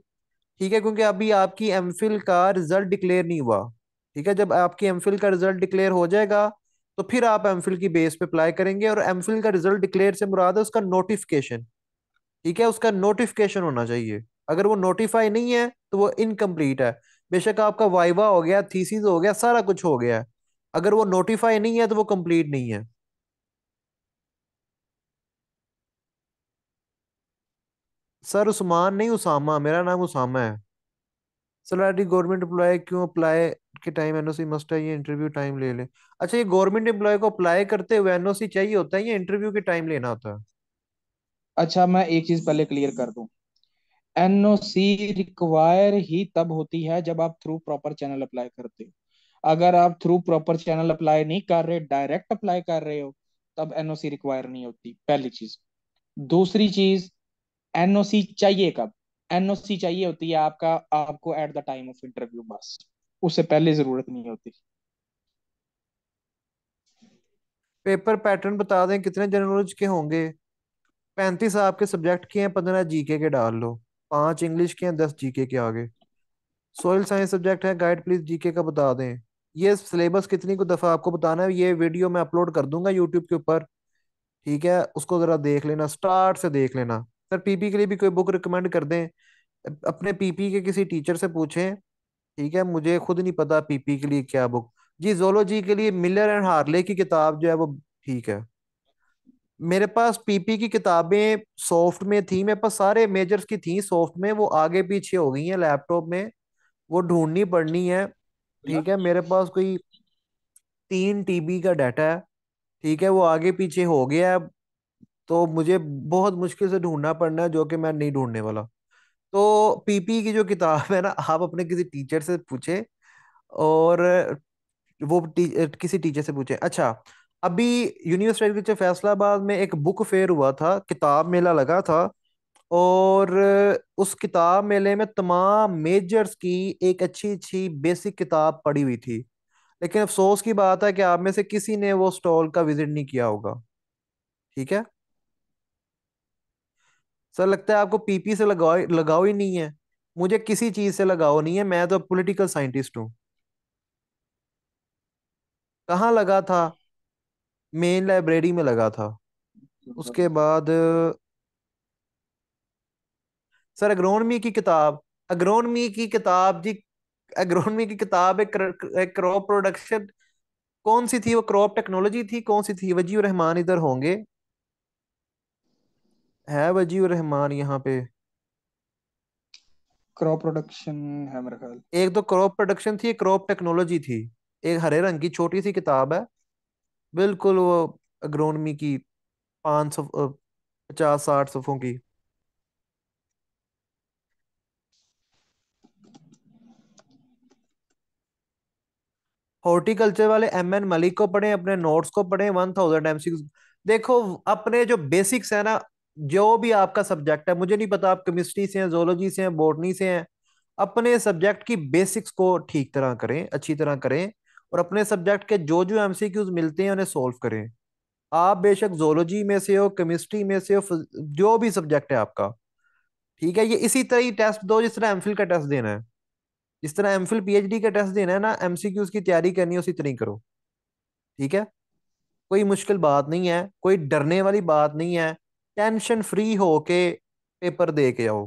ठीक है क्योंकि अभी आपकी एम का रिजल्ट डिक्लेयर नहीं हुआ ठीक है जब आपकी एम का रिजल्ट डिक्लेयर हो जाएगा तो फिर आप एम की बेस पे अप्लाई करेंगे और एम का रिजल्ट डिक्लेयर से मुराद है उसका नोटिफिकेशन ठीक है उसका नोटिफिकेशन होना चाहिए अगर वो नोटिफाई नहीं है तो वो इनकम्प्लीट है बेशक आपका वाइवा हो गया थीसीज हो गया सारा कुछ हो गया है अगर वो नोटिफाई नहीं है तो वो कंप्लीट नहीं है सर उस्मान नहीं उसामा मेरा नाम उसामा है सलाटी गवर्नमेंट एम्प्लॉय क्यों अप्लाई के टाइम एनओसी मस्ट है ये इंटरव्यू टाइम ले ले अच्छा ये गवर्नमेंट एम्प्लॉय को अप्लाई करते हुए एनओसी चाहिए होता है या इंटरव्यू के टाइम लेना होता
है अच्छा मैं एक चीज पहले क्लियर कर दूं एनओसी रिक्वायर ही तब होती है जब आप थ्रू प्रॉपर चैनल अप्लाई करते हो अगर आप थ्रू प्रॉपर चैनल अप्लाई नहीं कर रहे डायरेक्ट अप्लाई कर रहे हो तब एनओसी रिक्वायर नहीं होती पहली चीज दूसरी चीज एनओसी चाहिए कब एनओसी चाहिए होती है आपका आपको at the time of interview बस उससे पहले जरूरत नहीं होती
पेपर पैटर्न बता दें कितने जनरल नॉलेज के होंगे पैंतीस आपके सब्जेक्ट के हैं पंद्रह जीके के डाल लो पांच इंग्लिश के हैं दस जीके के आगे सोयल साइंस सब्जेक्ट है गाइड प्लीज जीके का बता दें ये सिलेबस कितनी को दफा आपको बताना है ये वीडियो मैं अपलोड कर दूंगा यूट्यूब के ऊपर ठीक है उसको जरा देख लेना स्टार्ट से देख लेना सर पीपी के लिए भी कोई बुक रिकमेंड कर दें अपने पीपी के किसी टीचर से पूछें ठीक है मुझे खुद नहीं पता पीपी के लिए क्या बुक जी जोलॉजी के लिए मिलर एंड हार्ले की किताब जो है वो ठीक है मेरे पास पीपी की किताबें सॉफ्ट में थी मेरे पास सारे मेजर्स की थी सॉफ्ट में वो आगे पीछे हो गई हैं लैपटॉप में वो ढूंढनी पड़नी है ठीक है मेरे पास कोई तीन टीबी का डाटा है ठीक है वो आगे पीछे हो गया है तो मुझे बहुत मुश्किल से ढूंढना पड़ना है जो कि मैं नहीं ढूंढने वाला तो पीपी की जो किताब है ना आप अपने किसी टीचर से पूछे और वो टी, किसी टीचर से पूछे अच्छा अभी यूनिवर्सिटी के फैसलाबाद में एक बुक फेयर हुआ था किताब मेला लगा था और उस किताब मेले में तमाम मेजर्स की एक अच्छी अच्छी बेसिक किताब पढ़ी हुई थी लेकिन अफसोस की बात है कि आप में से किसी ने वो स्टॉल का विजिट नहीं किया होगा ठीक है सर लगता है आपको पीपी से लगाओ लगाओ ही नहीं है मुझे किसी चीज से लगाओ नहीं है मैं तो पॉलिटिकल साइंटिस्ट हूँ कहाँ लगा था मेन लाइब्रेरी में लगा था उसके बाद सर एग्रोनमी की किताब एग्रोनमी की किताब जी एग्रोनमी की किताब एक, क्रॉप प्रोडक्शन कौन सी थी वो क्रॉप टेक्नोलॉजी थी कौन सी थी वजी रहमान इधर होंगे है वजीर रहमान यहाँ पे क्रॉप
प्रोडक्शन है मेरे ख्याल
एक तो क्रॉप प्रोडक्शन थी क्रॉप टेक्नोलॉजी थी एक हरे रंग की छोटी सी किताब है बिल्कुल वो अग्रोनमी की पांच सौ पचास साठ सफों की हॉर्टिकल्चर वाले एम एन मलिक को पढ़े अपने नोट्स को पढ़े वन थाउजेंड एम सिक्स देखो अपने जो बेसिक्स है ना जो भी आपका सब्जेक्ट है मुझे नहीं पता आप केमिस्ट्री से हैं जोलॉजी से हैं बोटनी से हैं अपने सब्जेक्ट की बेसिक्स को ठीक तरह करें अच्छी तरह करें और अपने सब्जेक्ट के जो जो क्यूज मिलते हैं उन्हें सोल्व करें आप बेशक जोलॉजी में से हो केमिस्ट्री में से हो जो भी सब्जेक्ट है आपका ठीक है ये इसी तरह ही टेस्ट दो जिस तरह फिल का टेस्ट देना है जिस तरह एम फिल पी का टेस्ट देना है ना एमसीक्यू की तैयारी करनी है उसी तरह करो ठीक है कोई मुश्किल बात नहीं है कोई डरने वाली बात नहीं है टेंशन फ्री हो के पेपर दे के आओ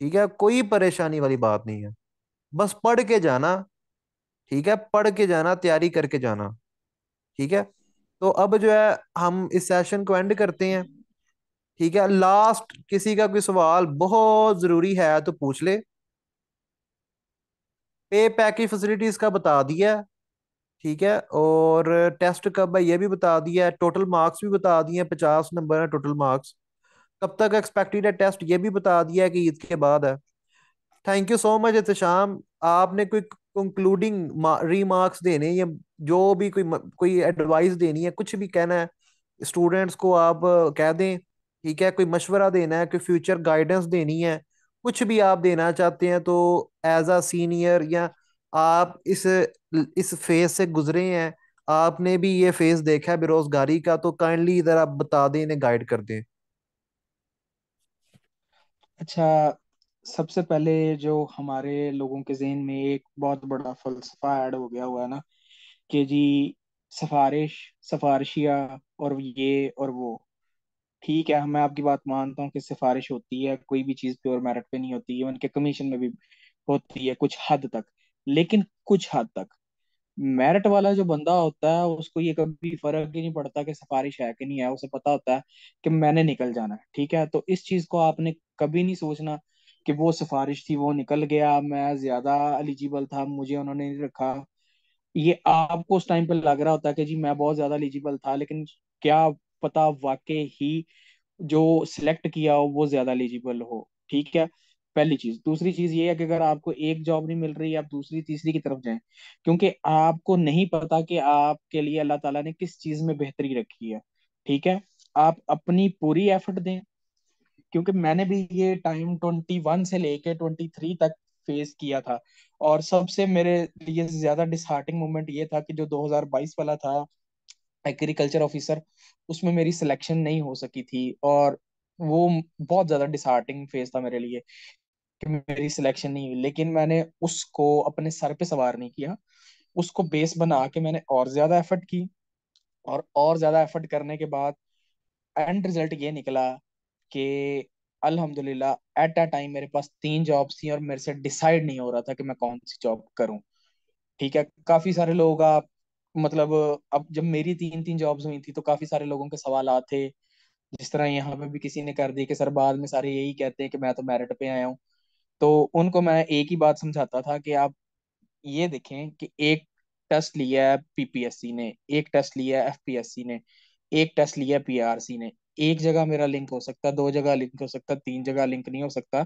ठीक है कोई परेशानी वाली बात नहीं है बस पढ़ के जाना ठीक है पढ़ के जाना तैयारी करके जाना ठीक है तो अब जो है हम इस सेशन को एंड करते हैं ठीक है लास्ट किसी का कोई सवाल बहुत जरूरी है तो पूछ ले पे पैक की फैसिलिटीज का बता दिया है ठीक है और टेस्ट कब है ये भी बता दिया है टोटल मार्क्स भी बता दिए हैं पचास नंबर है टोटल मार्क्स कब तक एक्सपेक्टेड है टेस्ट ये भी बता दिया है कि ईद के बाद है thank you so much Ehtesham आपने कोई कंक्लूडिंग रिमार्क्स देने या जो भी कोई कोई एडवाइस देनी है कुछ भी कहना है स्टूडेंट्स को आप कह दें ठीक है कोई मशवरा देना है कोई फ्यूचर गाइडेंस देनी है कुछ भी आप देना चाहते हैं तो एज अ सीनियर या आप इस इस फेज से गुजरे हैं आपने भी ये फेज देखा है बेरोजगारी का तो काइंडली इधर आप बता दें इन्हें गाइड कर दें
अच्छा सबसे पहले जो हमारे लोगों के जहन में एक बहुत बड़ा फलसफा ऐड हो गया हुआ है ना कि जी सफारिश सफारशिया और ये और वो ठीक है मैं आपकी बात मानता हूँ कि सिफारिश होती है कोई भी चीज़ प्योर मेरिट पे नहीं होती इवन के कमीशन में भी होती है कुछ हद तक लेकिन कुछ हद तक मेरिट वाला जो बंदा होता है उसको ये कभी फर्क ही नहीं पड़ता कि सिफारिश है कि नहीं है उसे पता होता है कि मैंने निकल जाना है ठीक है तो इस चीज को आपने कभी नहीं सोचना कि वो सिफारिश थी वो निकल गया मैं ज्यादा एलिजिबल था मुझे उन्होंने नहीं रखा ये आपको उस टाइम पे लग रहा होता है कि जी मैं बहुत ज्यादा एलिजिबल था लेकिन क्या पता वाकई ही जो सिलेक्ट किया हो वो ज्यादा एलिजिबल हो ठीक है पहली चीज दूसरी चीज ये है कि अगर आपको एक जॉब नहीं मिल रही आप दूसरी तीसरी की तरफ जाएं क्योंकि आपको नहीं पता कि आपके लिए अल्लाह ताला ने किस चीज में बेहतरी रखी है ठीक है आप अपनी पूरी एफर्ट दें क्योंकि मैंने भी ये टाइम ट्वेंटी वन से लेके ट्वेंटी थ्री तक फेस किया था और सबसे मेरे लिए ज्यादा डिसहार्टिंग मोमेंट ये था कि जो 2022 वाला था एग्रीकल्चर ऑफिसर उसमें मेरी सिलेक्शन नहीं हो सकी थी और वो बहुत ज़्यादा डिसहार्टिंग फेज था मेरे लिए कि मेरी सिलेक्शन नहीं हुई लेकिन मैंने उसको अपने सर पे सवार नहीं किया उसको बेस बना के मैंने और ज़्यादा एफर्ट की और और ज़्यादा एफर्ट करने के बाद एंड रिजल्ट ये निकला कि अल्हम्दुलिल्लाह एट अ टाइम मेरे पास तीन जॉब थी और मेरे से डिसाइड नहीं हो रहा था कि मैं कौन सी जॉब करूं ठीक है काफ़ी सारे लोग आप मतलब अब जब मेरी तीन तीन जॉब्स हुई थी तो काफी सारे लोगों के सवाल आते जिस तरह यहाँ पे भी किसी ने कर दी कि सर बाद में सारे यही कहते हैं कि मैं तो मेरिट पे आया हूँ तो उनको मैं एक ही बात समझाता था कि आप ये देखें कि एक टेस्ट लिया है पीपीएससी ने एक टेस्ट लिया है एफपीएससी ने एक टेस्ट लिया है पीआरसी ने एक जगह मेरा लिंक हो सकता दो जगह लिंक हो सकता तीन जगह लिंक नहीं हो सकता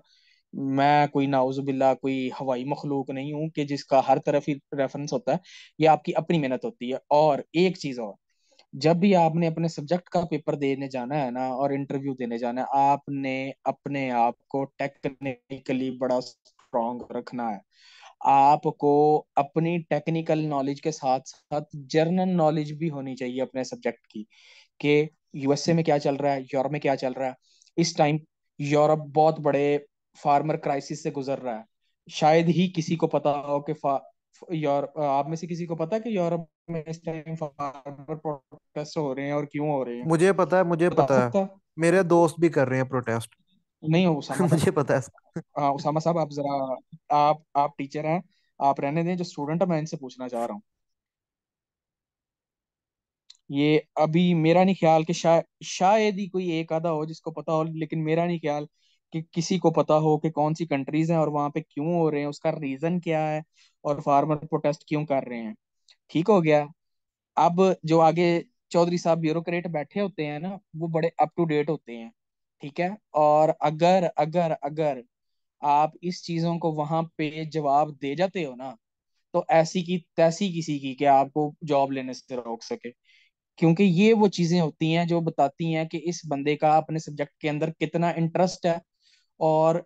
मैं कोई बिल्ला कोई हवाई मखलूक नहीं हूँ कि जिसका हर तरफ ही रेफरेंस होता है ये आपकी अपनी मेहनत होती है और एक चीज और जब भी आपने अपने सब्जेक्ट का पेपर देने जाना है ना और इंटरव्यू देने जाना है आपने अपने आप को टेक्निकली बड़ा स्ट्रॉन्ग रखना है आपको अपनी टेक्निकल नॉलेज के साथ साथ जर्नल नॉलेज भी होनी चाहिए अपने सब्जेक्ट की कि यूएसए में क्या चल रहा है यूरोप में क्या चल रहा है इस टाइम यूरोप बहुत बड़े फार्मर क्राइसिस से गुजर रहा है शायद ही किसी को पता हो कि यूरोप आप में से किसी को पता है कि यूरोप में इस टाइम फार्मर प्रोटेस्ट हो रहे हैं और क्यों हो रहे हैं मुझे
पता है मुझे पता, पता है मेरे दोस्त भी कर रहे हैं प्रोटेस्ट नहीं उसामा मुझे पता है
हाँ उसामा साहब आप जरा आप आप टीचर हैं आप रहने दें जो स्टूडेंट है मैं इनसे पूछना चाह रहा हूँ ये अभी मेरा नहीं ख्याल कि शायद शायद ही कोई एक आधा हो जिसको पता हो लेकिन मेरा नहीं ख्याल कि किसी को पता हो कि कौन सी कंट्रीज हैं और वहां पे क्यों हो रहे हैं उसका रीजन क्या है और फार्मर प्रोटेस्ट क्यों कर रहे हैं ठीक हो गया अब जो आगे चौधरी साहब ब्यूरोक्रेट बैठे होते हैं ना वो बड़े अप टू डेट होते हैं ठीक है और अगर अगर अगर आप इस चीजों को वहां पे जवाब दे जाते हो ना तो ऐसी की तैसी किसी की कि आपको जॉब लेने से रोक सके क्योंकि ये वो चीजें होती हैं जो बताती हैं कि इस बंदे का अपने सब्जेक्ट के अंदर कितना इंटरेस्ट है और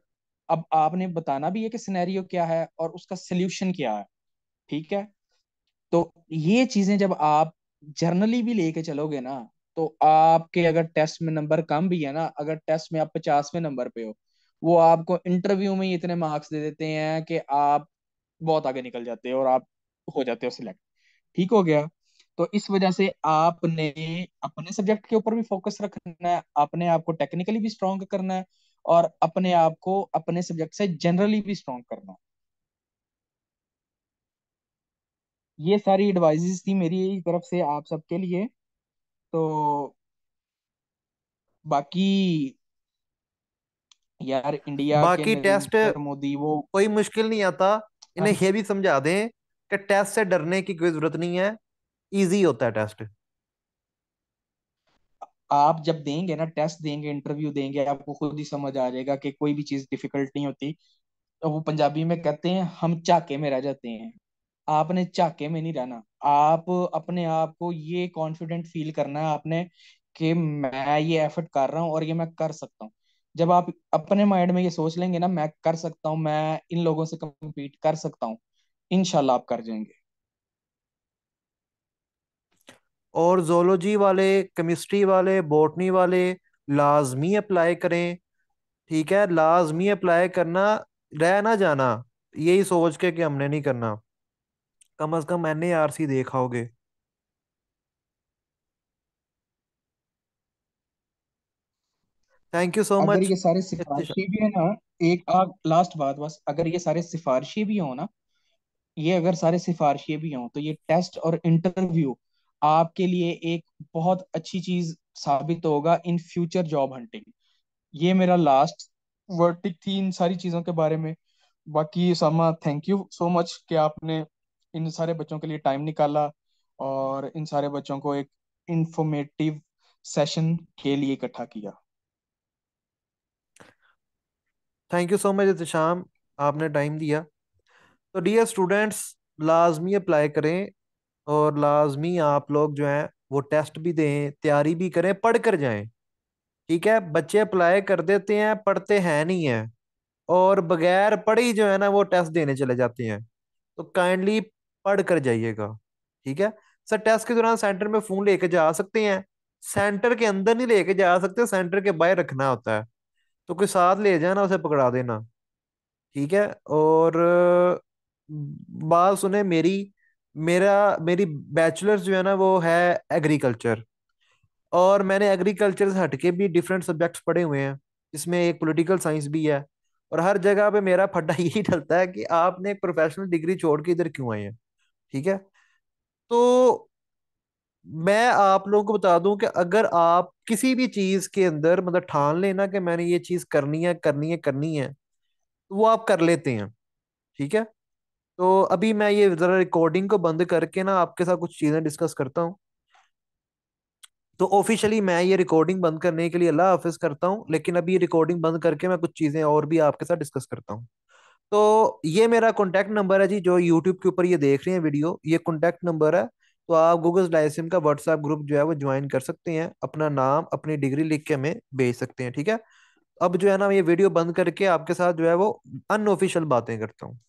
अब आपने बताना भी है कि सिनेरियो क्या है और उसका सोल्यूशन क्या है ठीक है तो ये चीजें जब आप जर्नली भी लेके चलोगे ना तो आपके अगर टेस्ट में नंबर कम भी है ना अगर टेस्ट में आप पचासवें नंबर पे हो वो आपको इंटरव्यू में ही इतने मार्क्स दे देते हैं कि आप बहुत आगे निकल जाते हो और आप हो जाते हो सिलेक्ट ठीक हो गया तो इस वजह से आपने अपने सब्जेक्ट के ऊपर भी फोकस रखना है अपने आप को टेक्निकली भी स्ट्रॉन्ग करना है और अपने आप को अपने सब्जेक्ट से जनरली भी स्ट्रॉन्ग करना ये सारी एडवाइजेस थी मेरी तरफ से आप सबके लिए तो बाकी यार इंडिया बाकी टेस्ट मोदी वो कोई
मुश्किल नहीं आता इन्हें हाँ। ये भी समझा दें कि टेस्ट से डरने की कोई जरूरत नहीं है इजी होता है टेस्ट
आप जब देंगे ना टेस्ट देंगे इंटरव्यू देंगे आपको खुद ही समझ आ जाएगा कि कोई भी चीज डिफिकल्ट नहीं होती तो वो पंजाबी में कहते हैं हम झाके में रह जाते हैं आपने झाके में नहीं रहना आप अपने आप को ये कॉन्फिडेंट फील करना है आपने कि मैं ये एफर्ट कर रहा हूँ और ये मैं कर सकता हूँ जब आप अपने माइंड में ये सोच लेंगे ना मैं कर सकता हूँ मैं इन लोगों से कम्पीट कर सकता हूँ इनशाला आप कर जाएंगे
और जोलॉजी वाले केमिस्ट्री वाले बॉटनी वाले लाजमी अप्लाई करें ठीक है लाजमी अप्लाई करना रह ना जाना यही सोच के कि हमने नहीं करना कम अज़ कम एन ए आर सी देखा होगे
थैंक यू सो मच ये सारे सिफारशी भी है ना एक आग, लास्ट बात बस अगर ये सारे सिफारशी भी हो ना ये अगर सारे सिफारशी भी हों तो ये टेस्ट और इंटरव्यू आपके लिए एक बहुत अच्छी चीज साबित होगा इन फ्यूचर जॉब हंटिंग ये मेरा लास्ट वर्टिक थी इन सारी चीजों के बारे में बाकी समा थैंक यू सो मच कि आपने इन सारे बच्चों के लिए टाइम निकाला और इन सारे बच्चों को एक इंफॉर्मेटिव सेशन के लिए इकट्ठा किया thank you so much Ehtesham आपने टाइम
दिया तो डियर स्टूडेंट्स लाजमी अप्लाई करें और लाजमी आप लोग जो हैं वो टेस्ट भी दें तैयारी भी करें पढ़ कर जाएं ठीक है बच्चे अप्लाई कर देते हैं पढ़ते हैं नहीं है और बगैर पढ़े जो है ना वो टेस्ट देने चले जाते हैं तो काइंडली पढ़ कर जाइएगा ठीक है सर टेस्ट के दौरान सेंटर में फ़ोन लेके जा सकते हैं सेंटर के अंदर नहीं लेके जा सकते सेंटर के बाहर रखना होता है तो कोई साथ ले जाए ना उसे पकड़ा देना ठीक है और बात सुने मेरी मेरा मेरी बैचलर्स जो है ना वो है एग्रीकल्चर और मैंने एग्रीकल्चर से हटके भी डिफरेंट सब्जेक्ट्स पढ़े हुए हैं जिसमें एक पॉलिटिकल साइंस भी है और हर जगह पे मेरा फटा यही डलता है कि आपने एक प्रोफेशनल डिग्री छोड़ के इधर क्यों आए हैं ठीक है तो मैं आप लोगों को बता दूं कि अगर आप किसी भी चीज के अंदर मतलब ठान लेना कि मैंने ये चीज करनी है करनी है करनी है तो वो आप कर लेते हैं ठीक है तो अभी मैं ये जरा रिकॉर्डिंग को बंद करके ना आपके साथ कुछ चीजें डिस्कस करता हूँ तो ऑफिशियली मैं ये रिकॉर्डिंग बंद करने के लिए अल्लाह हाफिज करता हूँ लेकिन अभी ये रिकॉर्डिंग बंद करके मैं कुछ चीज़ें और भी आपके साथ डिस्कस करता हूँ तो ये मेरा कॉन्टेक्ट नंबर है जी जो यूट्यूब के ऊपर ये देख रहे हैं वीडियो ये कॉन्टेक्ट नंबर है तो आप गूगल डायसिम का व्हाट्सएप ग्रुप जो है वो ज्वाइन कर सकते हैं अपना नाम अपनी डिग्री लिख के हमें भेज सकते हैं ठीक है अब जो है ना ये वीडियो बंद करके आपके साथ जो है वो अनऑफिशियल बातें करता हूँ